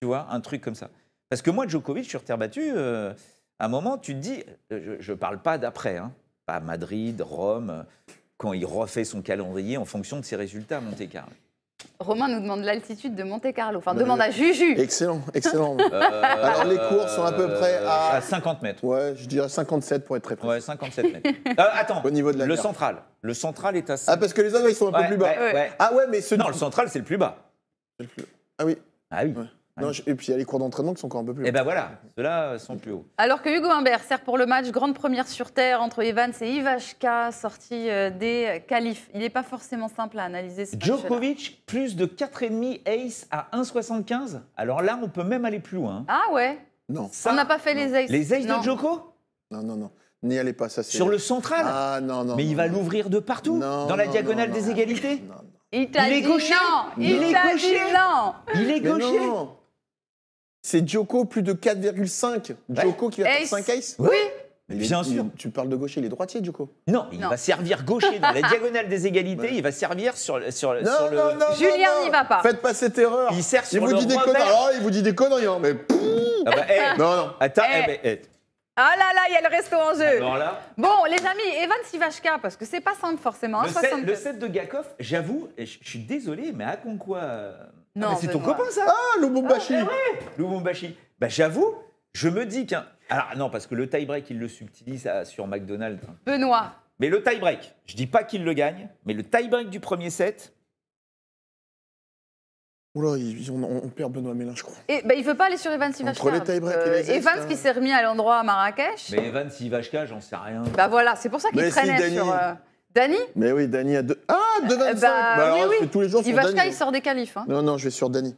Tu vois, un truc comme ça. Parce que moi, Djokovic, sur terre battue, euh, à un moment, tu te dis, euh, je ne parle pas d'après, hein, pas Madrid, Rome, euh, quand il refait son calendrier en fonction de ses résultats à Monte-Carlo. Romain nous demande l'altitude de Monte Carlo. Enfin, bah, demande euh, à Juju. Excellent, excellent. Euh, Alors, les cours sont à peu près à... 50 mètres. Ouais, je dirais 57 pour être très précis. Ouais, 57 mètres. Euh, attends, Au niveau de le central. Le central est à Ah, parce que les autres, ils sont un peu plus bas. Ah ouais, mais ce... Non, le central, c'est le plus bas. Ah oui. Ah oui et puis il y a les cours d'entraînement qui sont encore un peu plus eh hauts. Et ben voilà, ceux-là euh, sont plus hauts. Alors que Hugo Humbert sert pour le match grande première sur terre entre Evans et Ivashka, sorti euh, des qualifs. Il n'est pas forcément simple à analyser ce Djokovic, plus de 4,5 ace à 1,75. Alors là, on peut même aller plus loin. Hein. Ah ouais Non. on n'a pas fait les aces. Les aces de Djoko Non, non, non. N'y allez pas, ça c'est... Sur le central Ah non, non. Mais il va l'ouvrir de partout Dans la diagonale des égalités Il, il est gaucher. Il, il, est gaucher. Il est gaucher. C'est Djoko, plus de 4,5. Djoko qui va faire 5 aces Oui. Bien sûr. Tu parles de gaucher, il est droitier, Djoko. Non, il va servir gaucher dans la diagonale des égalités. Il va servir sur, le- sur, non, non Julien n'y va pas. Faites pas cette erreur. Il sert sur vous le dit des conneries. Ah, il vous dit des conneries, hein, mais. Ah bah, non, non. Attends, eh, Ah là là, il y a le resto en jeu. Bon, les amis, Evan Sivashka, parce que c'est pas simple forcément. Hein, le, set, de Gakov, j'avoue, je suis désolé, mais à con quoi... Euh, ah, c'est ton copain, ça Ah, Lubumbashi ah, Bah, j'avoue, je me dis qu'un. Alors, non, parce que le tie-break, il le subtilise euh, sur McDonald's. Benoît. Mais le tie-break, je dis pas qu'il le gagne, mais le tie-break du premier set, Oula, on, perd Benoît Mélin, je crois. Et, bah, il veut pas aller sur Evans Entre les euh, Evans qui s'est remis à l'endroit à Marrakech. mais Evans Ivashka, j'en sais rien. Bah voilà, c'est pour ça qu'il sur. Euh, Dany Mais oui, Dany a deux. Ah, 2,25 eh ben, bah, bah, oui, alors, tous les jours sur Ivashka, il sort des qualifs. Hein. Non, non, je vais sur Dany.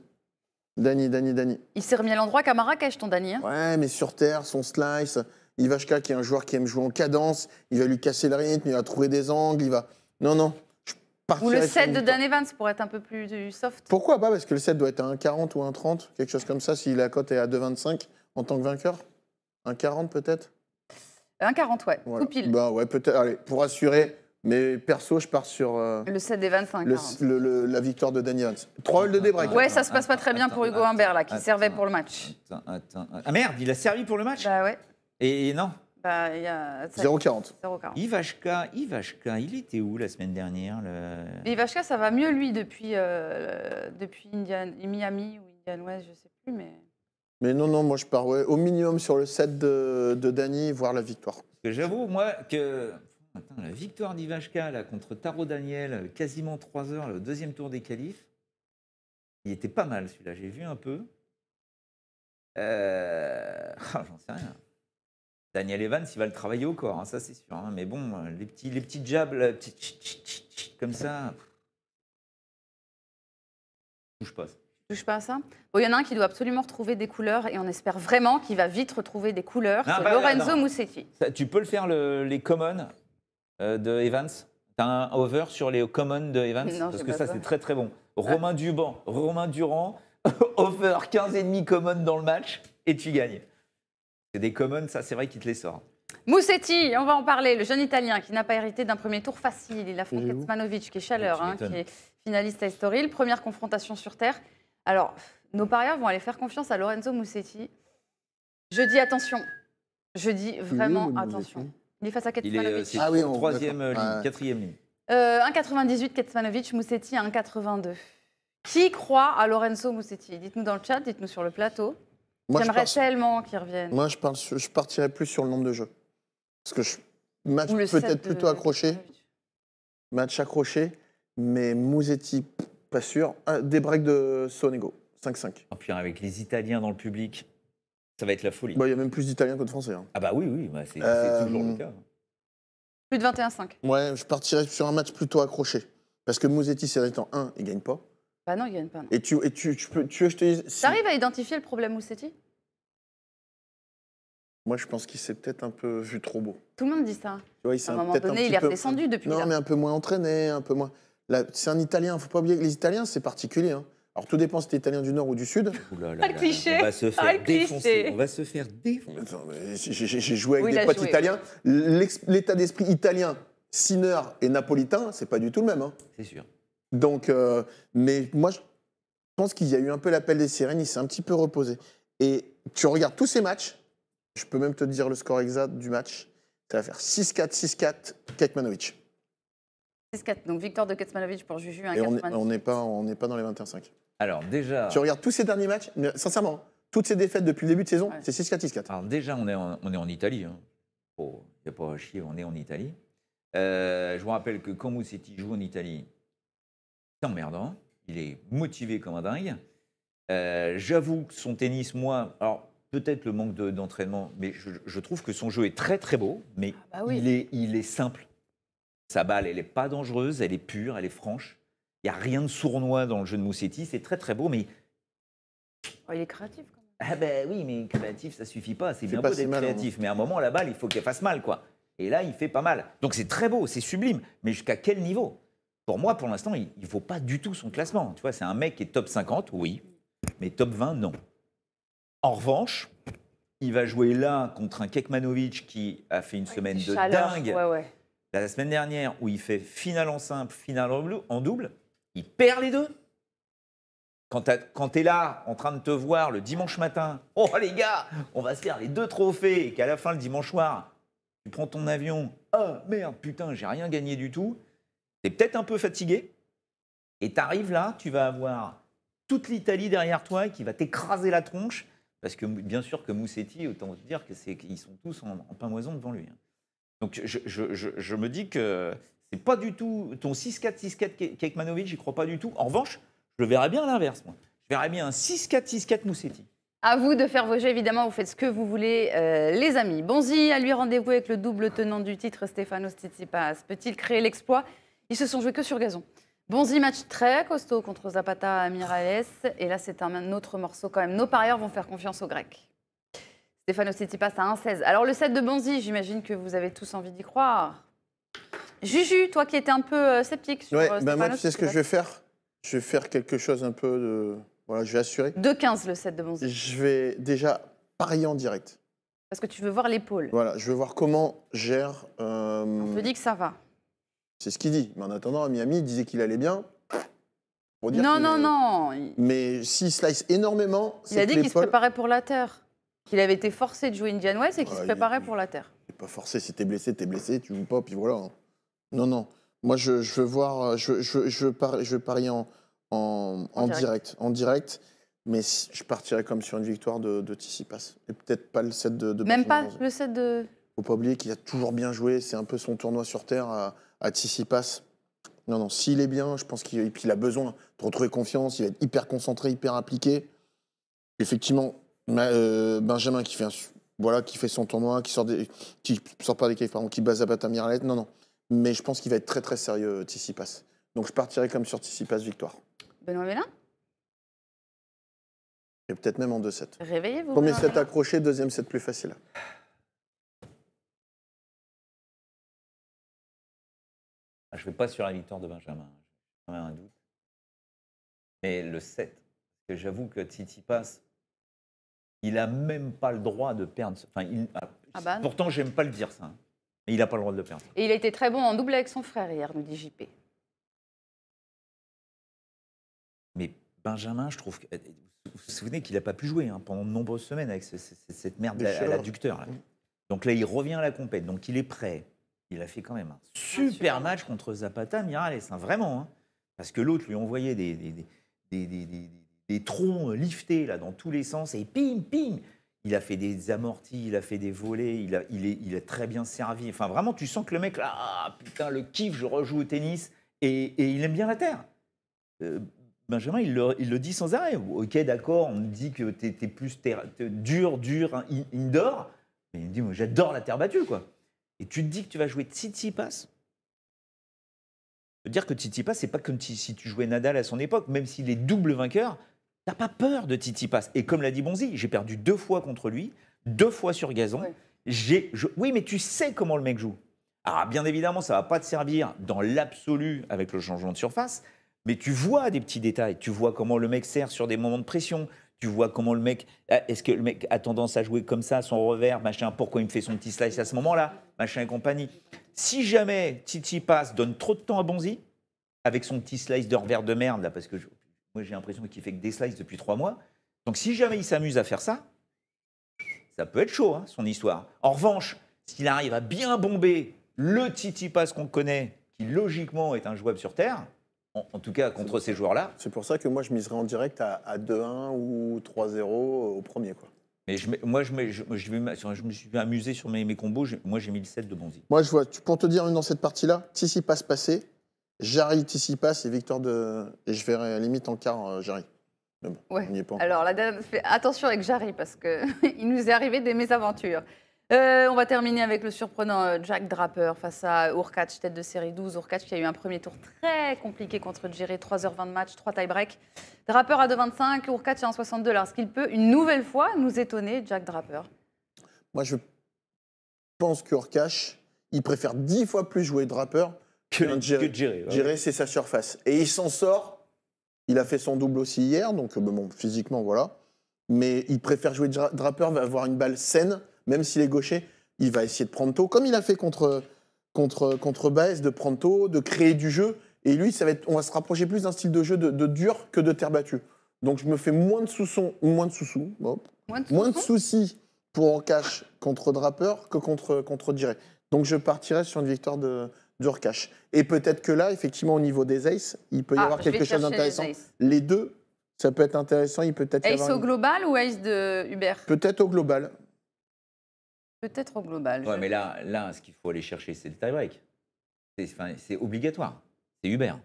Dany, Dany, Dany. Il s'est remis à l'endroit qu'à Marrakech, ton Dany. Hein. Ouais, mais sur terre, son slice. Ivashka, qui est un joueur qui aime jouer en cadence, il va lui casser le rythme, il va trouver des angles, il va. Non, non. Ou le set de Dan Evans pour être un peu plus euh, soft. Pourquoi pas Parce que le set doit être à 1,40 ou 1,30, quelque chose comme ça, si la cote est à 2,25 en tant que vainqueur. 1,40 peut-être 1,40, ouais. Voilà. Bah ouais, peut-être. Allez, pour assurer, mais perso, je pars sur. Euh, le 7 des 25. la victoire de Danny Trois 3 de débreak. Ouais, ça se passe pas très bien pour Hugo Humbert, là, qui servait pour le match. Attends, Ah merde, il a servi pour le match Bah ouais. Et non, Bah, 0 0,40. Ivashka, Ivashka, il était où la semaine dernière Ivashka, ça va mieux, lui, depuis, euh, depuis Miami ou Indian West, je sais plus, mais. Mais non, non, moi je pars ouais, au minimum sur le 7 de, de Danny, voir la victoire. Parce que J'avoue, moi, que la victoire d'Ivashka contre Taro Daniel, euh, quasiment 3 heures, le deuxième tour des qualifs. Il était pas mal celui-là, j'ai vu un peu. Euh, ah, j'en sais rien. Daniel Evans, il va le travailler au corps, hein, ça c'est sûr. Hein, mais bon, euh, les petits, les petits jabs, comme ça. Touche pas. Touche pas à ça. il y en a un qui doit absolument retrouver des couleurs et on espère vraiment qu'il va vite retrouver des couleurs. Ah, bah, Lorenzo Musetti. Ça, tu peux le faire les commons euh, de Evans T'as un over sur les commons de Evans Parce que ça, c'est très très bon. Ah. Romain Duban, Romain Durand, over 15,5 commons dans le match et tu gagnes. C'est des commons, ça c'est vrai qu'il te les sort. Moussetti, on va en parler, le jeune Italien qui n'a pas hérité d'un premier tour facile. Il affronte Kacmanovic qui est chaleur, hein, qui est finaliste à Estoril. Première confrontation sur Terre. Alors, nos parieurs vont aller faire confiance à Lorenzo Moussetti. Je dis attention. Je dis vraiment attention. Il est face à euh, Kecmanovic. est, ah oui, troisième ligne, euh, quatrième ligne. Euh, 1,98 Kecmanovic, Moussetti 1,82. Qui croit à Lorenzo Moussetti Dites-nous dans le chat, dites-nous sur le plateau. J'aimerais tellement qu'il revienne. Moi, je, je partirais plus sur le nombre de jeux. Parce que je match peut-être plutôt accroché. Match accroché, mais Mousseti, pas sûr. Des breaks de Sonego, 5-5. En puis avec les Italiens dans le public, ça va être la folie. Bah, il y a même plus d'Italiens que de Français. hein. Ah bah oui, oui, bah, c'est euh, toujours le cas. Plus de 21-5. Ouais, je partirais sur un match plutôt accroché. Parce que Moussetti, c'est étant 1, il gagne pas. Bah non, il gagne pas. Et tu, et tu, peux, tu veux je te dise. T'arrives à identifier le problème Moussetti Moi, je pense qu'il s'est peut-être un peu vu trop beau. Tout le monde dit ça. À un moment donné, il est redescendu depuis. Non, mais un peu moins entraîné, un peu moins. C'est un Italien, Il ne faut pas oublier que les Italiens, c'est particulier. hein. Alors tout dépend si t'es italien du nord ou du sud. Pas cliché. On va se faire défoncer. On va se faire défoncer. J'ai joué avec des potes italiens. L'état d'esprit italien, sineur et napolitain, c'est pas du tout le même. Hein. C'est sûr. Donc, euh, mais moi, je pense qu'il y a eu un peu l'appel des sirènes. Il s'est un petit peu reposé. Et tu regardes tous ces matchs. Je peux même te dire le score exact du match. Ça va faire 6-4, 6-4, Kekmanovic. 6-4, donc victoire de Kekmanovic pour Juju. et on n'est pas, on n'est pas dans les 21-5. Alors déjà. Tu regardes tous ces derniers matchs, sincèrement, toutes ces défaites depuis le début de saison, c'est 6-4, 6-4. Alors déjà, on est en, on est en Italie. Hein. Oh, a pas à chier, on est en Italie. Euh, je vous rappelle que quand Moussetti joue en Italie, c'est emmerdant. Hein. Il est motivé comme un dingue. Euh, j'avoue que son tennis, moi, alors peut-être le manque d'entraînement, mais je, trouve que son jeu est très très beau, mais ah bah il, est, il est simple. Sa balle, elle n'est pas dangereuse, elle est pure, elle est franche. Il n'y a rien de sournois dans le jeu de Moussetti. C'est très, très beau, mais. Oh, il est créatif, Ah ben oui, mais créatif, ça suffit pas. C'est bien beau d'être hein. créatif, mais à un moment, la balle, il faut qu'elle fasse mal, quoi. Et là, il fait pas mal. Donc c'est très beau, c'est sublime, mais jusqu'à quel niveau Pour moi, pour l'instant, il ne vaut pas du tout son classement. Tu vois, c'est un mec qui est top 50, oui, mais top 20, non. En revanche, il va jouer là contre un Kekmanovic qui a fait une ah, semaine de dingue. La semaine dernière, où il fait finale en simple, finale en double il perd les deux. Quand tu es là, en train de te voir le dimanche matin, oh les gars, on va se faire les deux trophées, et qu'à la fin, le dimanche soir, tu prends ton avion, oh, merde, putain, j'ai rien gagné du tout, tu es peut-être un peu fatigué, et tu arrives là, tu vas avoir toute l'Italie derrière toi qui va t'écraser la tronche, parce que bien sûr que Moussetti, autant te dire qu'ils sont tous en, pain moison devant lui. Hein. Donc je, je, me dis que pas du tout ton 6-4-6-4 Kekmanovic, j'y crois pas du tout. En revanche, je le verrais bien à l'inverse, moi. Je verrais bien un 6-4-6-4 Moussetti. À vous de faire vos jeux, évidemment, vous faites ce que vous voulez, euh, les amis. Bonzi à lui rendez-vous avec le double tenant du titre, Stefano Tsitsipas. Peut-il créer l'exploit Ils se sont joués que sur gazon. Bonzi, match très costaud contre Zapata Miralles. Et là, c'est un autre morceau quand même. Nos parieurs vont faire confiance aux Grecs. Stefano Tsitsipas à 1-16. Alors, le set de Bonzi, j'imagine que vous avez tous envie d'y croire. Juju, toi qui étais un peu euh, sceptique sur ouais, euh, ben, moi, tu sais ce que je vais faire Je vais faire quelque chose un peu de... Voilà, je vais assurer. De 15 le set de monsieur. Je vais déjà parier en direct. Parce que tu veux voir l'épaule. Voilà, je veux voir comment gère... Euh, On te dit que ça va. C'est ce qu'il dit. Mais en attendant, à Miami, il disait qu'il allait bien. non, non, non. Mais s'il slice énormément... Il a dit qu'il se préparait pour la Terre. Qu'il avait été forcé de jouer Indian West et qu'il ah, se préparait pour la Terre. pas forcé. Si t'es blessé, t'es blessé, tu joues pas, puis voilà. Hein. Non, non. Moi, je, veux voir, euh, je, je, veux parier, je veux parier en, en, direct. En direct, mais je partirais comme sur une victoire de, de Tissipas. Et peut-être pas le set de, Même pas le set de. Faut pas oublier qu'il a toujours bien joué. C'est un peu son tournoi sur terre à, à Tissipas. Non, non, s'il est bien, je pense qu'il a besoin de retrouver confiance. Il va être hyper concentré, hyper appliqué. Effectivement, euh, Benjamin qui fait, un, voilà, qui fait son tournoi, qui sort, des, qui sort pas des pardon, qui base à Mirlet. Non, non mais je pense qu'il va être très très sérieux euh, Tissipas. Donc je partirai comme sur Tissipas victoire. Benoît Mélin Et peut-être même en 2-7. Réveillez-vous. Premier set accroché, deuxième set plus facile. Ah, je ne vais pas sur la victoire de Benjamin. J'ai quand même un doute. Mais le 7, j'avoue que passe il n'a même pas le droit de perdre. Enfin, ah, bah pourtant, j'aime pas le dire ça. Hein. Il n'a pas le droit de le perdre. Et il a été très bon en double avec son frère hier, nous dit JP. Mais Benjamin, je trouve. Que... Euh, vous vous souvenez qu'il n'a pas pu jouer hein, pendant de nombreuses semaines avec cette merde à, l'adducteur. Donc là, il revient à la compète. Donc il est prêt. Il a fait quand même un ah, super, match contre Zapata, Mirales. Hein, vraiment. Hein. parce que l'autre lui envoyait des, troncs liftés là, dans tous les sens et pim, pim il a fait des amortis, il a fait des volets, il, a, est, très bien servi. Enfin, vraiment, tu sens que le mec, là, ah, putain, le kiff, je rejoue au tennis, et, il aime bien la terre. Euh, Benjamin, il le, dit sans arrêt. Ok, d'accord, on me dit que tu es, plus dur, dur, indoor, mais il me dit, moi, j'adore la terre battue, quoi. Et tu te dis que tu vas jouer Titi Pass Dire que Titi passe, c'est pas comme si tu jouais Nadal à son époque, même s'il est double vainqueur, T'as pas peur de Titi Pass. Et comme l'a dit Bonzi, j'ai perdu deux fois contre lui, deux fois sur gazon. Oui, mais tu sais comment le mec joue. Alors, ah, bien évidemment, ça va pas te servir dans l'absolu avec le changement de surface, mais tu vois des petits détails. Tu vois comment le mec sert sur des moments de pression. Tu vois comment le mec. Eh, est-ce que le mec a tendance à jouer comme ça, son revers, machin, pourquoi il me fait son petit slice à ce moment-là, machin et compagnie. Si jamais Titi Pass donne trop de temps à Bonzi, avec son petit slice de revers de merde, là, parce que je moi, j'ai l'impression qu'il fait que des slices depuis trois mois. Donc, si jamais il s'amuse à faire ça, ça peut être chaud, hein, son histoire. En revanche, s'il arrive à bien bomber le Titi Pass qu'on connaît, qui logiquement est un jouable sur Terre, en, tout cas contre ces joueurs-là. C'est pour ça que moi, je miserais en direct à, 2-1 ou 3-0 au premier. Quoi. Mais moi, je, me suis amusé sur mes, combos. moi, j'ai mis le 7 de Bonzi. Moi, je vois, pour te dire, dans cette partie-là, Titi Pass passé, Jarry Tissipas et victoire de. Et je verrai limite en quart euh, Jarry. Bon, est pas. Alors, la fait attention avec Jarry parce qu'il nous est arrivé des mésaventures. Euh, on va terminer avec le surprenant euh, Jack Draper face à Urkac, tête de série 12. Urkac qui a eu un premier tour très compliqué contre Jerry, 3h20 de match, 3 tie-break. Draper à 2,25, Urkac à 1,62. Alors, est-ce qu'il peut une nouvelle fois nous étonner, Jack Draper Moi, je pense que il préfère 10 fois plus jouer Draper que, hein, c'est sa surface. Et il s'en sort. Il a fait son double aussi hier, donc euh, bon, physiquement, voilà. Mais il préfère jouer Draper, va avoir une balle saine, même s'il est gaucher. Il va essayer de prendre tôt, comme il a fait contre, contre, contre Baez, de prendre tôt, de créer du jeu. Et lui, ça va être, on va se rapprocher plus d'un style de jeu de, dur que de terre battue. Donc je me fais moins de ou moins de sous moins, de, soucis pour en cash contre Draper que contre, contre Donc je partirai sur une victoire de, et peut-être que là, effectivement, au niveau des aces, il peut y ah, avoir quelque chose d'intéressant. Les, deux, ça peut être intéressant. Il peut être Ace au global ou ace de Hubert Peut-être au global. Peut-être au global. Ouais, mais là, là, ce qu'il faut aller chercher, c'est le tie-break. C'est obligatoire. C'est Hubert.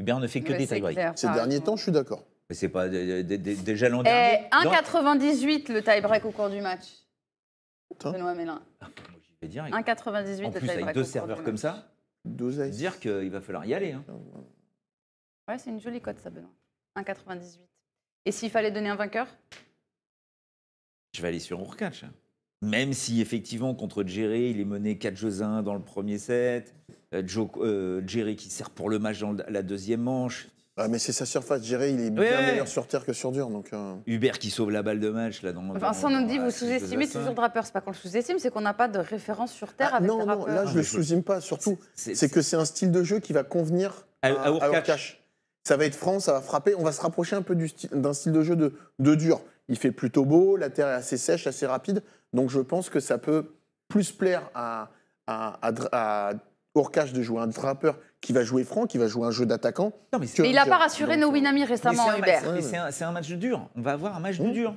Hubert ne fait que des tie-breaks. Ces derniers temps, je suis d'accord. Mais c'est pas euh, déjà l'an dernier. 1,98 eh, le tie-break au cours du match. Benoît Mélin. Ah, j'y 1,98 le tie-break. Avec deux serveurs comme ça, D'oseille. Dire qu'il va falloir y aller. Hein. Ouais, c'est une jolie cote, ça, Benoît. 1,98. Et s'il fallait donner un vainqueur Je vais aller sur recatch. Hein. Même si, effectivement, contre Jerry, il est mené 4 jeux 1 dans le premier set. Euh, euh, Jerry qui sert pour le match dans la deuxième manche. Ah, mais c'est sa surface, dirais, il est bien meilleur sur terre que sur dur. Donc, euh. Hubert qui sauve la balle de match. là. Dans, Vincent nous dit, vous sous-estimez toujours Draper. C'est pas qu'on le sous-estime, c'est qu'on n'a pas de référence sur terre ah, avec Non, non, là, je ne le ah, sous-estime pas. Surtout, c'est que c'est un style de jeu qui va convenir à, à, Ça va être franc, ça va frapper. On va se rapprocher un peu d'un du style, style de jeu de, de dur. Il fait plutôt beau, la terre est assez sèche, assez rapide. Donc, je pense que ça peut plus plaire à, à, de jouer un Draper qui va jouer franc, qui va jouer un jeu d'attaquant. Mais, il n'a pas rassuré winami euh, récemment, Hubert. C'est un, match dur. On va avoir un match mmh. dur.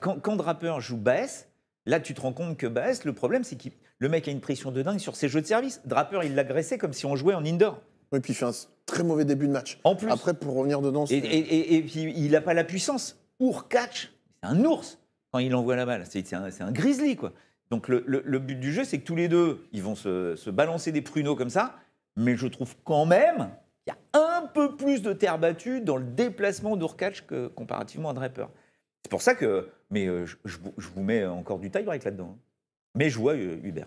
quand, quand Draper joue Baez, là, tu te rends compte que Baez, le problème, c'est que le mec a une pression de dingue sur ses jeux de service. Draper, il l'agressait comme si on jouait en indoor. Et puis il fait un très mauvais début de match. En plus. Après, pour revenir dedans. Et, et, puis, il n'a pas la puissance. Our catch, c'est un ours quand il envoie la balle. C'est un, grizzly, quoi. Donc, le, but du jeu, c'est que tous les deux, ils vont se balancer des pruneaux comme ça mais je trouve quand même qu'il y a un peu plus de terre battue dans le déplacement d'Urkac que comparativement à Draper. C'est pour ça que, mais euh, je, vous mets encore du tie-break là-dedans. Hein. Mais je vois euh, Hubert.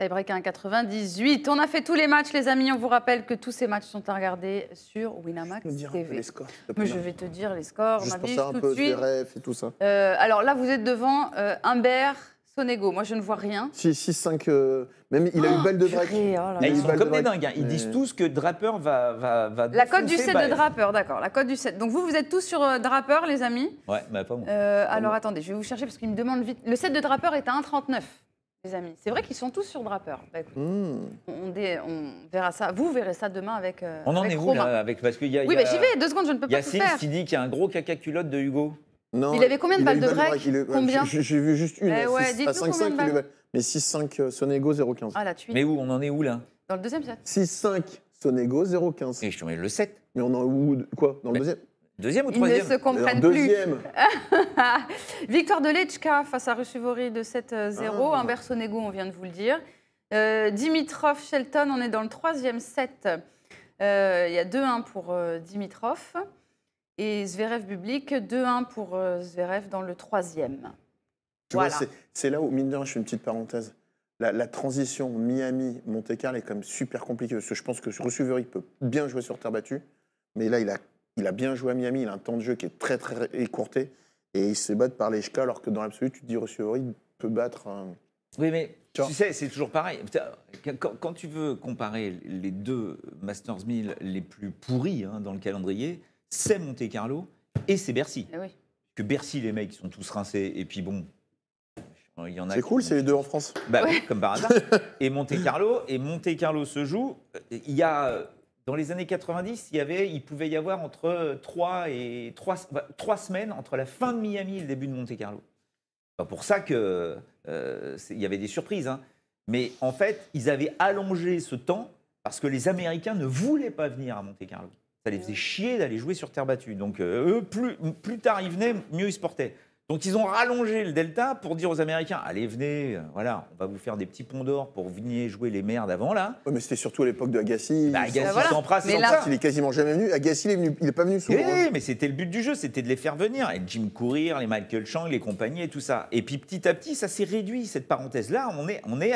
Tie-break à 98. On a fait tous les matchs, les amis. On vous rappelle que tous ces matchs sont à regarder sur Winamax je TV. Les scores, Mais je vais te dire les scores. Juste ma ça, un tout peu de et tout ça. Euh, alors là, vous êtes devant Humbert moi je ne vois rien. 6, 5. Euh, même il a eu oh, belle de break. Oh ils sont comme des dingues. Hein. Ils disent tous que Draper va. va, La cote du set 7 de Draper, d'accord. La cote du set. Donc vous, vous êtes tous sur euh, Draper, les amis. Ouais, mais bah, pas moi. Euh, alors attendez, je vais vous chercher parce qu'il me demande vite. Le set de Draper est à 1,39, les amis. C'est vrai qu'ils sont tous sur Draper. Bah, hmm. on, verra ça. Vous verrez ça demain avec. On en est où là avec parce y a. Oui, mais bah, j'y vais. Deux secondes, je ne peux pas Il y a tout qui dit qu'il y a un gros caca culotte de Hugo. Non, il avait combien de balles de break, Combien J'ai vu juste une eh 6, 5, 5 Mais 6-5 euh, Sonego 0-15. Ah, mais où On en est où là Dans le deuxième set. 6-5 Sonego 0-15. Et je te mets le 7. Mais on en est où Quoi Dans le deuxième Deuxième ou troisième Ils ne se comprennent plus. Victoire de Lechka face à Ruchivori de 7-0. Euh, ah. Humbert Sonego, on vient de vous le dire. Euh, Dimitrov, Shelton, on est dans le troisième set. Euh, il y a 2-1 pour Dimitrov et Zverev public, 2-1 pour euh, Zverev dans le troisième. Tu voilà. c'est là où, mine de rien, je fais une petite parenthèse. La, transition Miami-Monte Carlo est quand même super compliquée parce que je pense que Russuveric peut bien jouer sur terre battue, mais là, il a, il a bien joué à Miami, il a un temps de jeu qui est très, très écourté et il se bat par les checas alors que dans l'absolu, tu te dis Russuveric peut battre. Oui, mais tu, sais, c'est toujours pareil. Quand, tu veux comparer les deux Masters 1000 les plus pourris hein, dans le calendrier, c'est Monte Carlo et c'est Bercy. Eh que Bercy, les mecs, ils sont tous rincés. Et puis bon, il y en a. C'est cool, c'est les deux en France. Bah comme par et Monte Carlo, et Monte Carlo se joue. Il y a dans les années 90, il, y il pouvait y avoir entre 3 et 3, bah, semaines entre la fin de Miami et le début de Monte Carlo. C'est pour ça que euh, il y avait des surprises. Hein. Mais en fait, ils avaient allongé ce temps parce que les Américains ne voulaient pas venir à Monte Carlo ça les faisait chier d'aller jouer sur terre battue. Donc euh, eux, plus, plus tard ils venaient, mieux ils se portaient. Donc ils ont rallongé le delta pour dire aux Américains, allez venez, euh, voilà, on va vous faire des petits ponts d'or pour venir jouer les merdes avant là. mais c'était surtout à l'époque de Agassi. Bah, Agassi, il est quasiment jamais venu. Agassi, il n'est pas venu souvent. Eh, hein. Oui, mais c'était le but du jeu, c'était de les faire venir. Et Jim Courir, les Michael Chang, les compagnies et tout ça. Et puis petit à petit, ça s'est réduit cette parenthèse là. On est, on est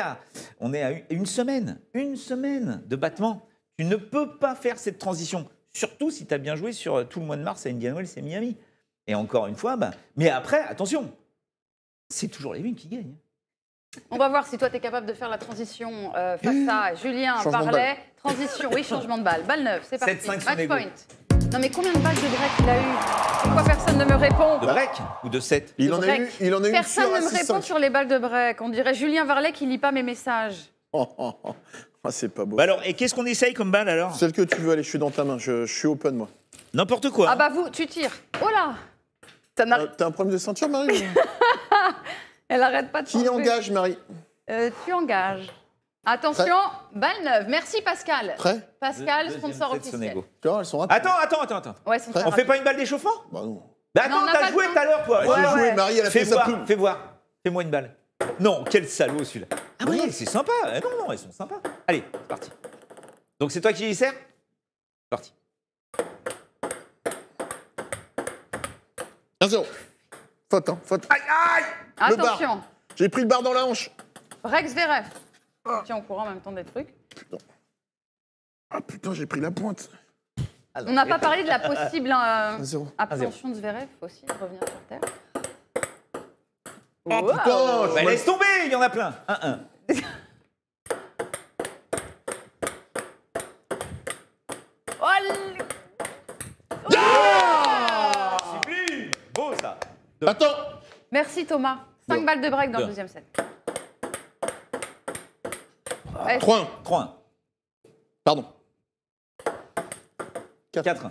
on est à une semaine, une semaine de battement. Tu ne peux pas faire cette transition. Surtout si tu as bien joué sur euh, tout le mois de mars à Indian Wells et Miami. Et encore une fois, ben, mais après, attention, c'est toujours les mêmes qui gagnent. On va voir si toi, tu es capable de faire la transition euh, face à mmh. Julien Varlet. Transition, oui, changement de balle. Balle neuve, c'est parti. 7, 5, point. Non, mais combien de balles de break il a eu Pourquoi personne ne me répond De break ou de 7 il, en A eu, il en Personne ne me répond sur les balles de break. On dirait Julien Varlet qui lit pas mes messages. Oh, oh, oh. Ah, c'est pas beau. Bah alors, et qu'est-ce qu'on essaye comme balle alors Celle que tu veux, aller, je suis dans ta main, je, suis open moi. N'importe quoi. Ah hein. bah vous, tu tires. Oh là euh, T'as un problème de ceinture, Marie Elle arrête pas de Qui engage, Marie euh, Tu engages. Attention, balle neuve. Merci Pascal. Prêt Pascal, sponsor officiel. elles sont Attends, attends, attends, On fait pas une balle d'échauffement Bah non. Bah attends, t'as joué tout à l'heure, toi. Bah, joué, Marie, elle a fait ça fais voir. Fais-moi une balle. Non, quel salaud celui-là. Ah oui, c'est sympa. Ah non, non, ils sont sympas. Allez, c'est parti. Donc c'est toi qui y sers Parti. 1-0. Faute, hein, faute. Aïe, aïe ah, Attention. J'ai pris le bar dans la hanche. Rex Veref. Ah. Tiens, on courant en même temps des trucs. Putain. Ah putain, j'ai pris la pointe. on n'a pas parlé de la possible ah. euh, abstention de Zverev aussi, de revenir sur Terre. Oh, wow. Oh, oh, oh. bah, laisse tomber, il y en a plein. Un, un. oh, yeah C'est Beau ça. Attends. Merci Thomas. 5 balles de break dans le deuxième set. 3 3-1. Pardon. 4-1.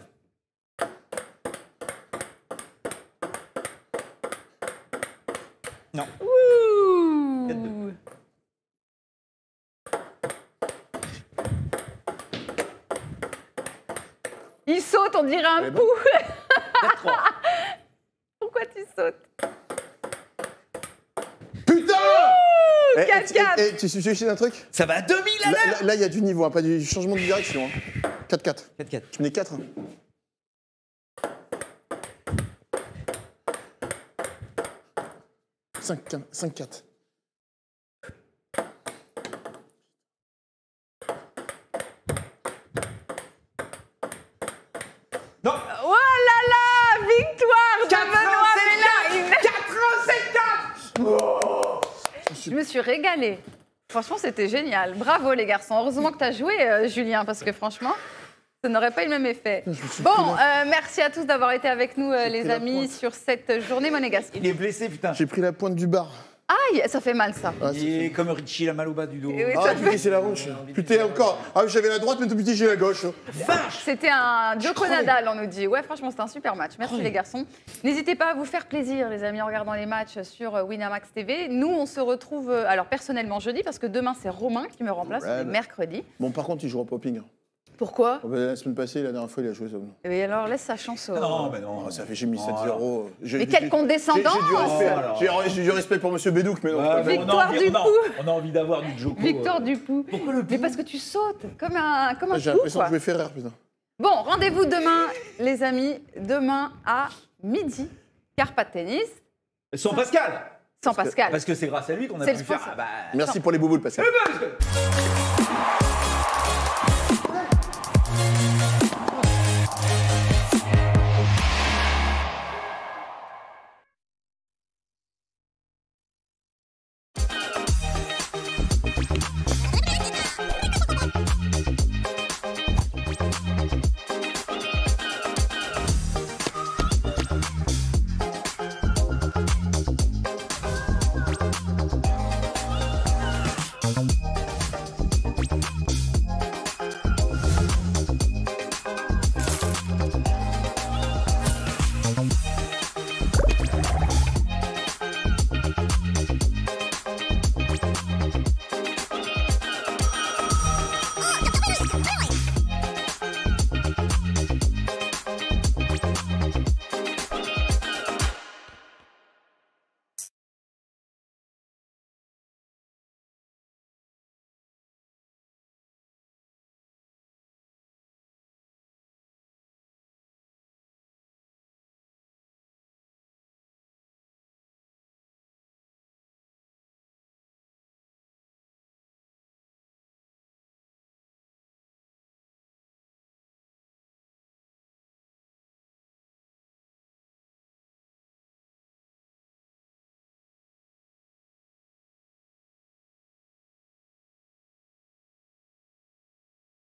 Non. Ouh Il saute, on dirait un eh ben. pou. Pourquoi tu sautes Putain 4, 4. Eh, eh, tu suis chez un truc Ça va à 2000 à l'heure Là, il y a du niveau, hein, pas du changement de direction. 4-4. Hein. 4-4. Tu mets 4. 5-4. Non Oh là là Victoire de Benoît 4 ans, 4 Je me suis régalée. Franchement, c'était génial. Bravo les garçons. Heureusement que tu as joué, euh, Julien, parce que franchement ça n'aurait pas eu le même effet. Bon, euh, merci à tous d'avoir été avec nous, euh, les amis, sur cette journée monégasque. Il est blessé, putain. J'ai pris la pointe du bar. Aïe, ça fait mal ça. Ah, il est comme Richie, la mal au bas du dos. Eh ah, putain, c'est la roche. Putain, encore. Ah, j'avais la droite, mais tout petit, j'ai la gauche. C'était un Joko Nadal, on nous dit. Ouais, franchement, c'était un super match. Merci les garçons. N'hésitez pas à vous faire plaisir, les amis, en regardant les matchs sur euh, Winamax TV. Nous, on se retrouve, alors personnellement jeudi, parce que demain, c'est Romain qui me remplace, mercredi. Bon, par contre, il joue au popping. Pourquoi oh, ben, La semaine passée, la dernière fois, il a joué ça. Et alors, laisse sa chance Non, mais non, ah, ça fait j'ai mis 7-0. Mais quelle condescendance J'ai du respect. Oh, pour M. Bédouk, mais non. Victoire du on a- coup. On a envie d'avoir du Joko. Victoire euh. du Dupou. Pourquoi le Mais parce que tu sautes comme un, comme un J'ai l'impression que je vais faire rire, putain. Bon, rendez-vous demain, les amis. Demain à midi, Carpa Tennis, Sans Pascal sans Pascal. Parce que c'est grâce à lui qu'on a pu faire. Bah, Merci pour les bouboules, Pascal. Eh ben,